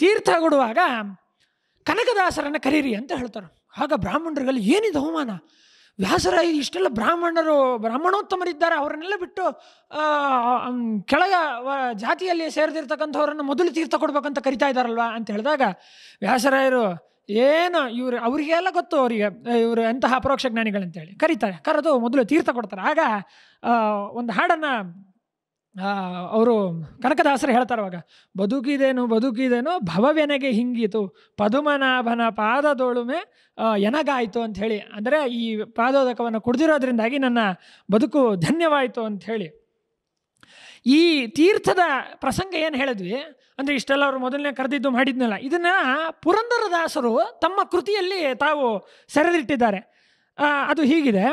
ತೀರ್ಥ ಕೊಡುವಾಗ ಕನಕದಾಸರನ್ನು ಕರೀರಿ ಅಂತ ಹೇಳ್ತಾರೆ ಆಗ ಬ್ರಾಹ್ಮಣರುಗಳು ಏನಿದೆ ಅವಮಾನ ವ್ಯಾಸರಾಯ ಇಷ್ಟೆಲ್ಲ ಬ್ರಾಹ್ಮಣರು ಬ್ರಾಹ್ಮಣೋತ್ತಮರಿದ್ದಾರೆ ಅವರನ್ನೆಲ್ಲ ಬಿಟ್ಟು ಕೆಳಗ ಜಾತಿಯಲ್ಲಿ ಸೇರಿದಿರ್ತಕ್ಕಂಥವ್ರನ್ನು ಮೊದಲು ತೀರ್ಥ ಕೊಡ್ಬೇಕಂತ ಕರಿತಾ ಇದ್ದಾರಲ್ವ ಅಂತ ಹೇಳಿದಾಗ ವ್ಯಾಸರಾಯರು ಏನು ಇವರು ಅವರಿಗೆಲ್ಲ ಗೊತ್ತು ಅವರಿಗೆ ಇವರು ಎಂತಹ ಅಪರೋಕ್ಷ ಜ್ಞಾನಿಗಳಂತೇಳಿ ಕರೀತಾರೆ ಕರೆದು ಮೊದಲು ತೀರ್ಥ ಕೊಡ್ತಾರೆ ಆಗ ಒಂದು ಹಾಡನ್ನು ಅವರು ಕನಕದಾಸರು ಹೇಳ್ತಾರೆ ಅವಾಗ ಬದುಕಿದೇನು ಬದುಕಿದೇನು ಭವವೆನಗೆ ಹಿಂಗಿತು ಪದುಮನಾಭನ ಪಾದದೋಳುಮೆ ಎನಗಾಯಿತು ಅಂಥೇಳಿ ಅಂದರೆ ಈ ಪಾದೋದಕವನ್ನು ಕುಡಿದಿರೋದ್ರಿಂದಾಗಿ ನನ್ನ ಬದುಕು ಧನ್ಯವಾಯಿತು ಅಂಥೇಳಿ ಈ ತೀರ್ಥದ ಪ್ರಸಂಗ ಏನು ಹೇಳಿದ್ವಿ ಅಂದರೆ ಇಷ್ಟೆಲ್ಲ ಅವರು ಮೊದಲನೇ ಕರೆದಿದ್ದು ಮಾಡಿದ್ನಲ್ಲ ಇದನ್ನು ಪುರಂದರದಾಸರು ತಮ್ಮ ಕೃತಿಯಲ್ಲಿ ತಾವು ಸೆರೆದಿಟ್ಟಿದ್ದಾರೆ ಅದು ಹೀಗಿದೆ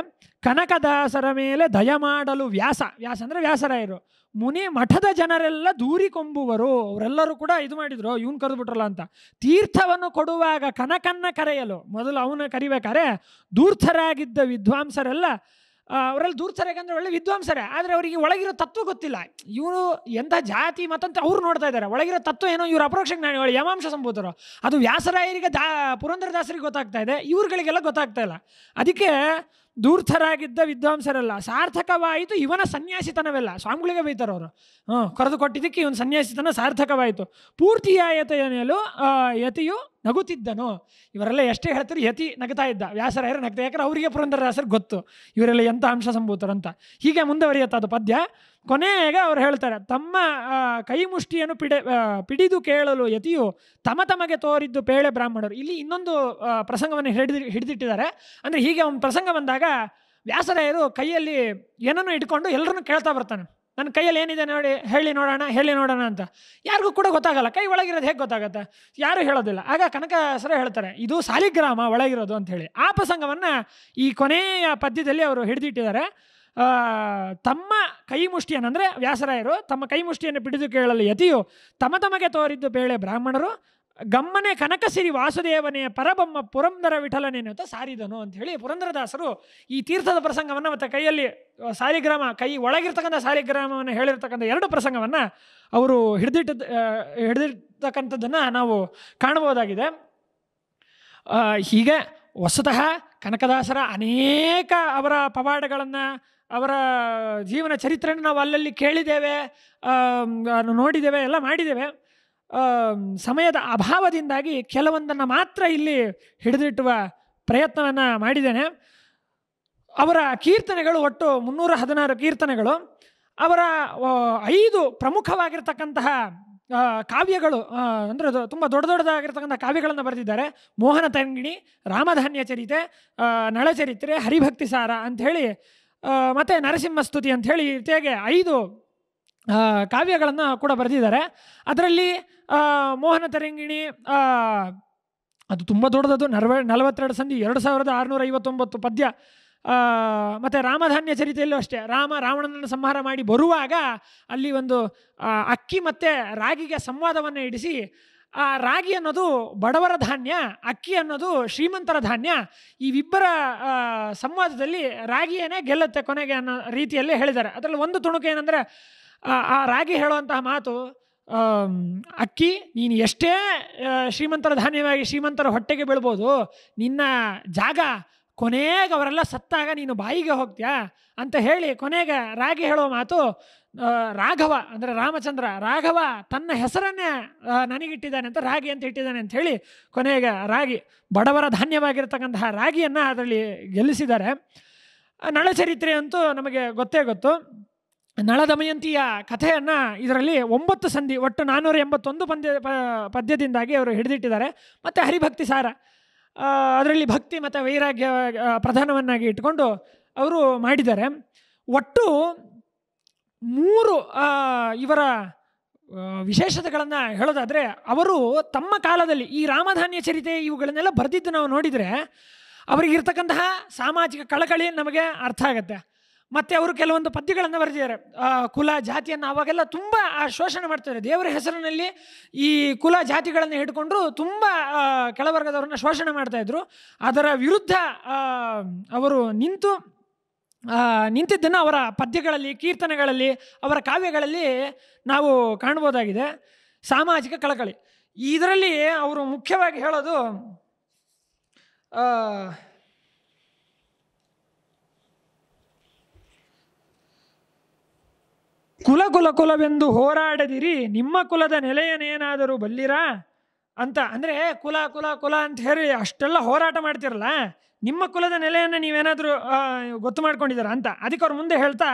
ಕನಕದಾಸರ ಮೇಲೆ ದಯಮಾಡಲು ವ್ಯಾಸ ವ್ಯಾಸ ಅಂದರೆ ವ್ಯಾಸರಾಯರು ಮುನಿ ಮಠದ ಜನರೆಲ್ಲ ದೂರಿಕೊಂಬುವರು ಅವರೆಲ್ಲರೂ ಕೂಡ ಇದು ಮಾಡಿದ್ರು ಇವನು ಕರೆದುಬಿಟ್ರಲ್ಲ ಅಂತ ತೀರ್ಥವನ್ನು ಕೊಡುವಾಗ ಕನಕನ್ನ ಕರೆಯಲು ಮೊದಲು ಅವನ ಕರಿಬೇಕಾರೆ ದೂರ್ಥರಾಗಿದ್ದ ವಿದ್ವಾಂಸರೆಲ್ಲ ಅವರಲ್ಲಿ ದೂರ್ತರೇಕಂದ್ರೆ ಒಳ್ಳೆ ವಿದ್ವಾಂಸರೇ ಆದರೆ ಅವರಿಗೆ ಒಳಗಿರೋ ತತ್ವ ಗೊತ್ತಿಲ್ಲ ಇವರು ಎಂಥ ಜಾತಿ ಮತ್ತಂತ ಅವ್ರು ನೋಡ್ತಾ ಇದ್ದಾರೆ ಒಳಗಿರೋ ತತ್ವ ಏನೋ ಇವರು ಅಪ್ರೋಕ್ಷಕ್ಕೆ ನಾನು ಯಮಾಂಶ ಸಂಭೂತರು ಅದು ವ್ಯಾಸರಾಯರಿಗೆ ದಾ ಪುರಂದರದಾಸರಿಗೆ ಗೊತ್ತಾಗ್ತಾ ಇದೆ ಇವ್ರುಗಳಿಗೆಲ್ಲ ಗೊತ್ತಾಗ್ತಾ ಇಲ್ಲ ಅದಕ್ಕೆ ದೂರ್ಥರಾಗಿದ್ದ ವಿದ್ವಾಂಸರಲ್ಲ ಸಾರ್ಥಕವಾಯಿತು ಇವನ ಸನ್ಯಾಸಿತನವೆಲ್ಲ ಸ್ವಾಮಿಗಳಿಗೆ ಬೈತಾರೆ ಅವರು ಹ್ಞೂ ಕರೆದು ಕೊಟ್ಟಿದ್ದಕ್ಕೆ ಇವನ ಸನ್ಯಾಸಿತನ ಸಾರ್ಥಕವಾಯಿತು ಪೂರ್ತಿಯಾಯತೆಯನೇಲು ಯತಿಯು ನಗುತ್ತಿದ್ದನು ಇವರೆಲ್ಲ ಎಷ್ಟೇ ಹೇಳ್ತಾರೆ ಯತಿ ನಗ್ತಾ ಇದ್ದ ವ್ಯಾಸರಾಯರು ನಗ್ತಾ ಯಾಕಂದ್ರೆ ಅವರಿಗೆ ಪುರಂದರದಾಸರು ಗೊತ್ತು ಇವರೆಲ್ಲ ಎಂಥ ಅಂಶ ಸಂಭೂತರು ಅಂತ ಹೀಗೆ ಮುಂದುವರಿಯುತ್ತ ಅದು ಪದ್ಯ ಕೊನೆಗೆ ಅವ್ರು ಹೇಳ್ತಾರೆ ತಮ್ಮ ಕೈ ಮುಷ್ಟಿಯನ್ನು ಪಿಡ ಪಿಡಿದು ಕೇಳಲು ಯತಿಯು ತಮ ತಮಗೆ ತೋರಿದ್ದು ಪೇಳೆ ಬ್ರಾಹ್ಮಣರು ಇಲ್ಲಿ ಇನ್ನೊಂದು ಪ್ರಸಂಗವನ್ನು ಹಿಡಿದು ಹಿಡಿದಿಟ್ಟಿದ್ದಾರೆ ಅಂದರೆ ಹೀಗೆ ಒಂದು ಪ್ರಸಂಗ ಬಂದಾಗ ವ್ಯಾಸರಾಯರು ಕೈಯಲ್ಲಿ ಏನನ್ನು ಇಟ್ಕೊಂಡು ಎಲ್ಲರನ್ನು ಕೇಳ್ತಾ ಬರ್ತಾನೆ ನನ್ನ ಕೈಯಲ್ಲಿ ಏನಿದೆ ನೋಡಿ ಹೇಳಿ ನೋಡೋಣ ಹೇಳಿ ನೋಡೋಣ ಅಂತ ಯಾರಿಗೂ ಕೂಡ ಗೊತ್ತಾಗಲ್ಲ ಕೈ ಒಳಗಿರೋದು ಹೇಗೆ ಗೊತ್ತಾಗುತ್ತೆ ಯಾರೂ ಹೇಳೋದಿಲ್ಲ ಆಗ ಕನಕ ಸರ ಹೇಳ್ತಾರೆ ಇದು ಸಾಲಿಗ್ರಾಮ ಒಳಗಿರೋದು ಅಂತ ಹೇಳಿ ಆ ಪ್ರಸಂಗವನ್ನು ಈ ಕೊನೆಯ ಪದ್ಯದಲ್ಲಿ ಅವರು ಹಿಡಿದಿಟ್ಟಿದ್ದಾರೆ ತಮ್ಮ ಕೈ ಮುಷ್ಟಿಯನ್ನು ಅಂದರೆ ವ್ಯಾಸರಾಯರು ತಮ್ಮ ಕೈ ಮುಷ್ಟಿಯನ್ನು ಪಿಡಿದು ಕೇಳಲು ಯತಿಯು ತಮ ತಮಗೆ ತೋರಿದ್ದು ಬೇಳೆ ಬ್ರಾಹ್ಮಣರು ಗಮ್ಮನೆ ಕನಕಸಿರಿ ವಾಸುದೇವನೇ ಪರಬೊಮ್ಮ ಪುರಂದರ ಅಂತ ಸಾರಿದನು ಅಂತ ಹೇಳಿ ಪುರಂದರದಾಸರು ಈ ತೀರ್ಥದ ಪ್ರಸಂಗವನ್ನು ಮತ್ತು ಕೈಯಲ್ಲಿ ಸಾಲಿಗ್ರಾಮ ಕೈ ಒಳಗಿರ್ತಕ್ಕಂಥ ಸಾರಿಗ್ರಾಮವನ್ನು ಹೇಳಿರ್ತಕ್ಕಂಥ ಎರಡು ಪ್ರಸಂಗವನ್ನು ಅವರು ಹಿಡಿದಿಟ್ಟ ಹಿಡಿದಿರ್ತಕ್ಕಂಥದ್ದನ್ನು ನಾವು ಕಾಣಬಹುದಾಗಿದೆ ಹೀಗೆ ಹೊಸತಃ ಕನಕದಾಸರ ಅನೇಕ ಅವರ ಪವಾಡಗಳನ್ನು ಅವರ ಜೀವನ ಚರಿತ್ರೆಯನ್ನು ನಾವು ಅಲ್ಲಲ್ಲಿ ಕೇಳಿದ್ದೇವೆ ನೋಡಿದ್ದೇವೆ ಎಲ್ಲ ಮಾಡಿದ್ದೇವೆ ಸಮಯದ ಅಭಾವದಿಂದಾಗಿ ಕೆಲವೊಂದನ್ನು ಮಾತ್ರ ಇಲ್ಲಿ ಹಿಡಿದಿಟ್ಟುವ ಪ್ರಯತ್ನವನ್ನು ಮಾಡಿದ್ದೇನೆ ಅವರ ಕೀರ್ತನೆಗಳು ಒಟ್ಟು ಮುನ್ನೂರ ಹದಿನಾರು ಕೀರ್ತನೆಗಳು ಅವರ ಐದು ಪ್ರಮುಖವಾಗಿರ್ತಕ್ಕಂತಹ ಕಾವ್ಯಗಳು ಅಂದರೆ ತುಂಬ ದೊಡ್ಡ ದೊಡ್ಡದಾಗಿರ್ತಕ್ಕಂಥ ಕಾವ್ಯಗಳನ್ನು ಬರೆದಿದ್ದಾರೆ ಮೋಹನ ತಂಗಿಣಿ ರಾಮಧಾನ್ಯ ಚರಿತೆ ನಳಚರಿತ್ರೆ ಹರಿಭಕ್ತಿ ಸಾರ ಅಂಥೇಳಿ ಮತ್ತು ನರಸಿಂಹಸ್ತುತಿ ಅಂಥೇಳಿ ಜೊತೆಗೆ ಐದು ಕಾವ್ಯಗಳನ್ನು ಕೂಡ ಬರೆದಿದ್ದಾರೆ ಅದರಲ್ಲಿ ಮೋಹನ ತರಂಗಿಣಿ ಅದು ತುಂಬ ದೊಡ್ಡದದು ನರ್ವ ನಲವತ್ತೆರಡು ಸಂಧಿ ಎರಡು ಸಾವಿರದ ಆರುನೂರ ಐವತ್ತೊಂಬತ್ತು ಪದ್ಯ ಮತ್ತು ರಾಮಧಾನ್ಯ ಚರಿತೆಯಲ್ಲೂ ಅಷ್ಟೇ ರಾಮ ರಾವಣನನ್ನು ಸಂಹಾರ ಮಾಡಿ ಬರುವಾಗ ಅಲ್ಲಿ ಒಂದು ಅಕ್ಕಿ ಮತ್ತು ರಾಗಿಗೆ ಸಂವಾದವನ್ನು ಇಡಿಸಿ ಆ ರಾಗಿ ಅನ್ನೋದು ಬಡವರ ಧಾನ್ಯ ಅಕ್ಕಿ ಅನ್ನೋದು ಶ್ರೀಮಂತರ ಧಾನ್ಯ ಇವಿಬ್ಬರ ಸಂವಾದದಲ್ಲಿ ರಾಗಿಯೇನೇ ಗೆಲ್ಲುತ್ತೆ ಕೊನೆಗೆ ಅನ್ನೋ ರೀತಿಯಲ್ಲಿ ಹೇಳಿದ್ದಾರೆ ಅದರಲ್ಲಿ ಒಂದು ತುಣುಕು ಏನಂದರೆ ಆ ರಾಗಿ ಹೇಳುವಂತಹ ಮಾತು ಅಕ್ಕಿ ನೀನು ಎಷ್ಟೇ ಶ್ರೀಮಂತರ ಧಾನ್ಯವಾಗಿ ಶ್ರೀಮಂತರ ಹೊಟ್ಟೆಗೆ ಬೀಳ್ಬೋದು ನಿನ್ನ ಜಾಗ ಕೊನೆಗೆ ಅವರೆಲ್ಲ ಸತ್ತಾಗ ನೀನು ಬಾಯಿಗೆ ಹೋಗ್ತೀಯಾ ಅಂತ ಹೇಳಿ ಕೊನೆಗೆ ರಾಗಿ ಹೇಳೋ ಮಾತು ರಾಘವ ಅಂದರೆ ರಾಮಚಂದ್ರ ರಾಘವ ತನ್ನ ಹೆಸರನ್ನೇ ನನಗಿಟ್ಟಿದ್ದಾನೆ ಅಂತ ರಾಗಿ ಅಂತ ಇಟ್ಟಿದ್ದಾನೆ ಅಂತ ಹೇಳಿ ಕೊನೆಗೆ ರಾಗಿ ಬಡವರ ಧಾನ್ಯವಾಗಿರ್ತಕ್ಕಂತಹ ರಾಗಿಯನ್ನು ಅದರಲ್ಲಿ ಗೆಲ್ಲಿಸಿದ್ದಾರೆ ನಳಚರಿತ್ರೆ ಅಂತೂ ನಮಗೆ ಗೊತ್ತೇ ಗೊತ್ತು ನಳದಮಯಂತಿಯ ಕಥೆಯನ್ನು ಇದರಲ್ಲಿ ಒಂಬತ್ತು ಸಂಧಿ ಒಟ್ಟು ನಾನ್ನೂರ ಎಂಬತ್ತೊಂದು ಪಂದ್ಯ ಪದ್ಯದಿಂದಾಗಿ ಅವರು ಹಿಡಿದಿಟ್ಟಿದ್ದಾರೆ ಮತ್ತು ಹರಿಭಕ್ತಿ ಸಾರ ಅದರಲ್ಲಿ ಭಕ್ತಿ ಮತ್ತು ವೈರಾಗ್ಯ ಪ್ರಧಾನವನ್ನಾಗಿ ಇಟ್ಕೊಂಡು ಅವರು ಮಾಡಿದ್ದಾರೆ ಒಟ್ಟು ಮೂರು ಇವರ ವಿಶೇಷತೆಗಳನ್ನು ಹೇಳೋದಾದರೆ ಅವರು ತಮ್ಮ ಕಾಲದಲ್ಲಿ ಈ ರಾಮಧಾನ್ಯ ಚರಿತೆ ಇವುಗಳನ್ನೆಲ್ಲ ಬರೆದಿದ್ದು ನಾವು ನೋಡಿದರೆ ಅವರಿಗಿರ್ತಕ್ಕಂತಹ ಸಾಮಾಜಿಕ ಕಳಕಳಿ ನಮಗೆ ಅರ್ಥ ಆಗುತ್ತೆ ಮತ್ತು ಅವರು ಕೆಲವೊಂದು ಪದ್ಯಗಳನ್ನು ಬರೆದಿದ್ದಾರೆ ಕುಲ ಜಾತಿಯನ್ನು ಅವಾಗೆಲ್ಲ ತುಂಬ ಶೋಷಣೆ ಮಾಡ್ತಾರೆ ದೇವರ ಹೆಸರಿನಲ್ಲಿ ಈ ಕುಲ ಜಾತಿಗಳನ್ನು ಹಿಡ್ಕೊಂಡು ತುಂಬ ಕೆಳವರ್ಗದವ್ರನ್ನ ಶೋಷಣೆ ಮಾಡ್ತಾಯಿದ್ರು ಅದರ ವಿರುದ್ಧ ಅವರು ನಿಂತು ನಿಂತಿದ್ದನ್ನು ಅವರ ಪದ್ಯಗಳಲ್ಲಿ ಕೀರ್ತನೆಗಳಲ್ಲಿ ಅವರ ಕಾವ್ಯಗಳಲ್ಲಿ ನಾವು ಕಾಣ್ಬೋದಾಗಿದೆ ಸಾಮಾಜಿಕ ಕಳಕಳಿ ಇದರಲ್ಲಿ ಅವರು ಮುಖ್ಯವಾಗಿ ಹೇಳೋದು ಕುಲ ಕುಲ ಕುಲವೆಂದು ಹೋರಾಡದಿರಿ ನಿಮ್ಮ ಕುಲದ ನೆಲೆಯನ್ನೇನಾದರೂ ಬಲ್ಲಿರಾ ಅಂತ ಅಂದರೆ ಕುಲ ಕುಲ ಕುಲ ಅಂತ ಹೇಳಿ ಅಷ್ಟೆಲ್ಲ ಹೋರಾಟ ಮಾಡ್ತಿರಲ್ಲ ನಿಮ್ಮ ಕುಲದ ನೆಲೆಯನ್ನು ನೀವೇನಾದರೂ ಗೊತ್ತು ಮಾಡ್ಕೊಂಡಿದ್ದೀರಾ ಅಂತ ಅದಕ್ಕೆ ಅವ್ರು ಮುಂದೆ ಹೇಳ್ತಾ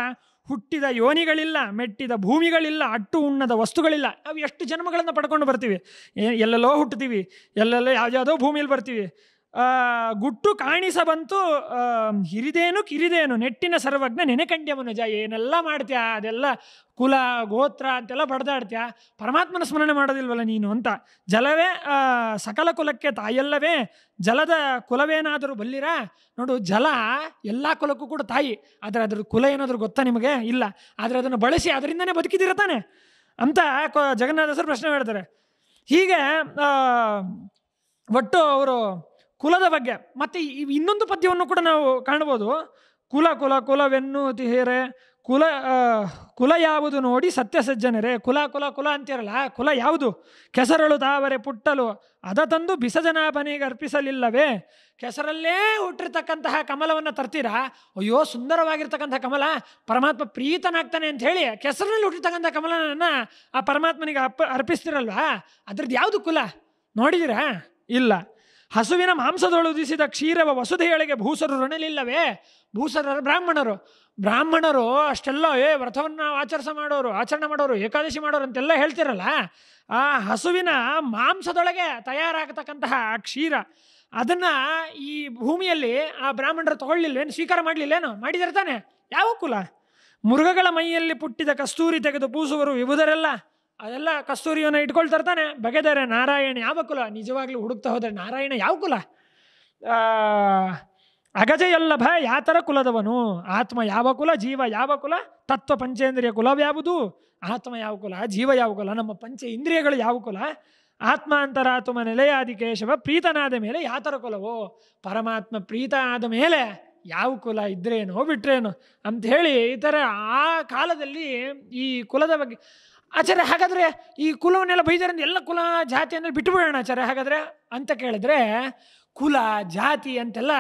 ಹುಟ್ಟಿದ ಯೋನಿಗಳಿಲ್ಲ ಮೆಟ್ಟಿದ ಭೂಮಿಗಳಿಲ್ಲ ಅಟ್ಟು ಉಣ್ಣದ ವಸ್ತುಗಳಿಲ್ಲ ನಾವು ಎಷ್ಟು ಜನ್ಮಗಳನ್ನು ಪಡ್ಕೊಂಡು ಬರ್ತೀವಿ ಎಲ್ಲೆಲ್ಲೋ ಹುಟ್ಟುತ್ತೀವಿ ಎಲ್ಲೆಲ್ಲೋ ಯಾವ್ದಾವುದೋ ಭೂಮಿಯಲ್ಲಿ ಬರ್ತೀವಿ ಗುಟ್ಟು ಕಾಣಿಸಬಂತು ಹಿರಿದೇನು ಕಿರಿದೇನು ನೆಟ್ಟಿನ ಸರ್ವಜ್ಞ ನೆನೆಕಂಡ್ಯವ ಜಯ ಏನೆಲ್ಲ ಮಾಡ್ತೀಯ ಅದೆಲ್ಲ ಕುಲ ಗೋತ್ರ ಅಂತೆಲ್ಲ ಬಡ್ದಾಡ್ತೀಯಾ ಪರಮಾತ್ಮನ ಸ್ಮರಣೆ ಮಾಡೋದಿಲ್ವಲ್ಲ ನೀನು ಅಂತ ಜಲವೇ ಸಕಲ ಕುಲಕ್ಕೆ ತಾಯಿಯಲ್ಲವೇ ಜಲದ ಕುಲವೇನಾದರೂ ಬಲ್ಲಿರ ನೋಡು ಜಲ ಎಲ್ಲ ಕುಲಕ್ಕೂ ಕೂಡ ತಾಯಿ ಆದರೆ ಅದ್ರ ಕುಲ ಏನಾದರೂ ಗೊತ್ತಾ ನಿಮಗೆ ಇಲ್ಲ ಆದರೆ ಅದನ್ನು ಬಳಸಿ ಅದರಿಂದನೇ ಬದುಕಿದಿರತಾನೆ ತಾನೆ ಅಂತ ಜಗನ್ನಾಥ ಸರ್ ಪ್ರಶ್ನೆ ಮಾಡ್ತಾರೆ ಹೀಗೆ ಒಟ್ಟು ಅವರು ಕುಲದ ಬಗ್ಗೆ ಮತ್ತು ಇನ್ನೊಂದು ಪದ್ಯವನ್ನು ಕೂಡ ನಾವು ಕಾಣ್ಬೋದು ಕುಲ ಕುಲ ಕುಲವೆನ್ನು ತಿಹೇರೆ ಕುಲ ಕುಲ ಯಾವುದು ನೋಡಿ ಸತ್ಯ ಸಜ್ಜನರೇ ಕುಲ ಕುಲ ಕುಲ ಅಂತಿರಲ್ಲ ಕುಲ ಯಾವುದು ಕೆಸರಳು ತಾವರೆ ಪುಟ್ಟಲು ಅದ ತಂದು ಬಿಸಜನಾಭನಿಗೆ ಅರ್ಪಿಸಲಿಲ್ಲವೇ ಕೆಸರಲ್ಲೇ ಹುಟ್ಟಿರ್ತಕ್ಕಂತಹ ಕಮಲವನ್ನು ತರ್ತೀರಾ ಅಯ್ಯೋ ಸುಂದರವಾಗಿರ್ತಕ್ಕಂಥ ಕಮಲ ಪರಮಾತ್ಮ ಪ್ರೀತನಾಗ್ತಾನೆ ಅಂತ ಹೇಳಿ ಕೆಸರಲ್ಲಿ ಹುಟ್ಟಿರ್ತಕ್ಕಂಥ ಕಮಲನನ್ನು ಆ ಪರಮಾತ್ಮನಿಗೆ ಅರ್ಪ ಅರ್ಪಿಸ್ತಿರಲ್ವಾ ಅದ್ರದ್ದು ಯಾವುದು ಕುಲ ನೋಡಿದಿರಾ ಇಲ್ಲ ಹಸುವಿನ ಉದಿಸಿದ ಕ್ಷೀರವ ವಸುಧೆಯೊಳಗೆ ಭೂಸರು ಋಣಲಿಲ್ಲವೇ ಭೂಸರರು ಬ್ರಾಹ್ಮಣರು ಬ್ರಾಹ್ಮಣರು ಅಷ್ಟೆಲ್ಲ ಏ ವ್ರತವನ್ನು ಆಚರಿಸ ಮಾಡೋರು ಆಚರಣೆ ಮಾಡೋರು ಏಕಾದಶಿ ಮಾಡೋರು ಅಂತೆಲ್ಲ ಹೇಳ್ತಿರಲ್ಲ ಆ ಹಸುವಿನ ಮಾಂಸದೊಳಗೆ ತಯಾರಾಗತಕ್ಕಂತಹ ಆ ಕ್ಷೀರ ಅದನ್ನು ಈ ಭೂಮಿಯಲ್ಲಿ ಆ ಬ್ರಾಹ್ಮಣರು ತಗೊಳ್ಳಿಲ್ವೇನು ಸ್ವೀಕಾರ ಮಾಡಲಿಲ್ಲೇನು ಮಾಡಿದಿರ್ತಾನೆ ಯಾವ ಕುಲ ಮೃಗಗಳ ಮೈಯಲ್ಲಿ ಪುಟ್ಟಿದ ಕಸ್ತೂರಿ ತೆಗೆದು ಪೂಸುವರು ಇವುದರೆಲ್ಲ ಅದೆಲ್ಲ ಕಸ್ತೂರಿಯನ್ನು ಇಟ್ಕೊಳ್ತಾರ್ತಾನೆ ತಾನೆ ಬಗೆದಾರೆ ನಾರಾಯಣ ಯಾವ ಕುಲ ನಿಜವಾಗ್ಲೂ ಹುಡುಕ್ತಾ ಹೋದರೆ ನಾರಾಯಣ ಯಾವ ಕುಲ ಅಗಜಯಲ್ಲಭ ಯಾತರ ಕುಲದವನು ಆತ್ಮ ಯಾವ ಕುಲ ಜೀವ ಯಾವ ಕುಲ ತತ್ವ ಪಂಚೇಂದ್ರಿಯ ಕುಲವ್ಯಾವುದು ಆತ್ಮ ಯಾವ ಕುಲ ಜೀವ ಯಾವ ಕುಲ ನಮ್ಮ ಪಂಚ ಇಂದ್ರಿಯಗಳು ಯಾವ ಕುಲ ಆತ್ಮ ಅಂತರಾತ್ಮ ನೆಲೆಯಾದಿ ಕೇಶವ ಪ್ರೀತನಾದ ಮೇಲೆ ಯಾತರ ಕುಲವೋ ಪರಮಾತ್ಮ ಪ್ರೀತ ಆದ ಮೇಲೆ ಯಾವ ಕುಲ ಇದ್ರೇನೋ ಬಿಟ್ರೇನೋ ಅಂತ ಹೇಳಿ ಈ ಥರ ಆ ಕಾಲದಲ್ಲಿ ಈ ಕುಲದ ಬಗ್ಗೆ ಆಚಾರ್ಯ ಹಾಗಾದರೆ ಈ ಕುಲವನ್ನೆಲ್ಲ ಬೈದಾರಿಂದ ಎಲ್ಲ ಕುಲ ಜಾತಿ ಅಂದರೆ ಬಿಟ್ಟುಬಿಡೋಣ ಆಚಾರ್ಯ ಹಾಗಾದರೆ ಅಂತ ಕೇಳಿದ್ರೆ ಕುಲ ಜಾತಿ ಅಂತೆಲ್ಲ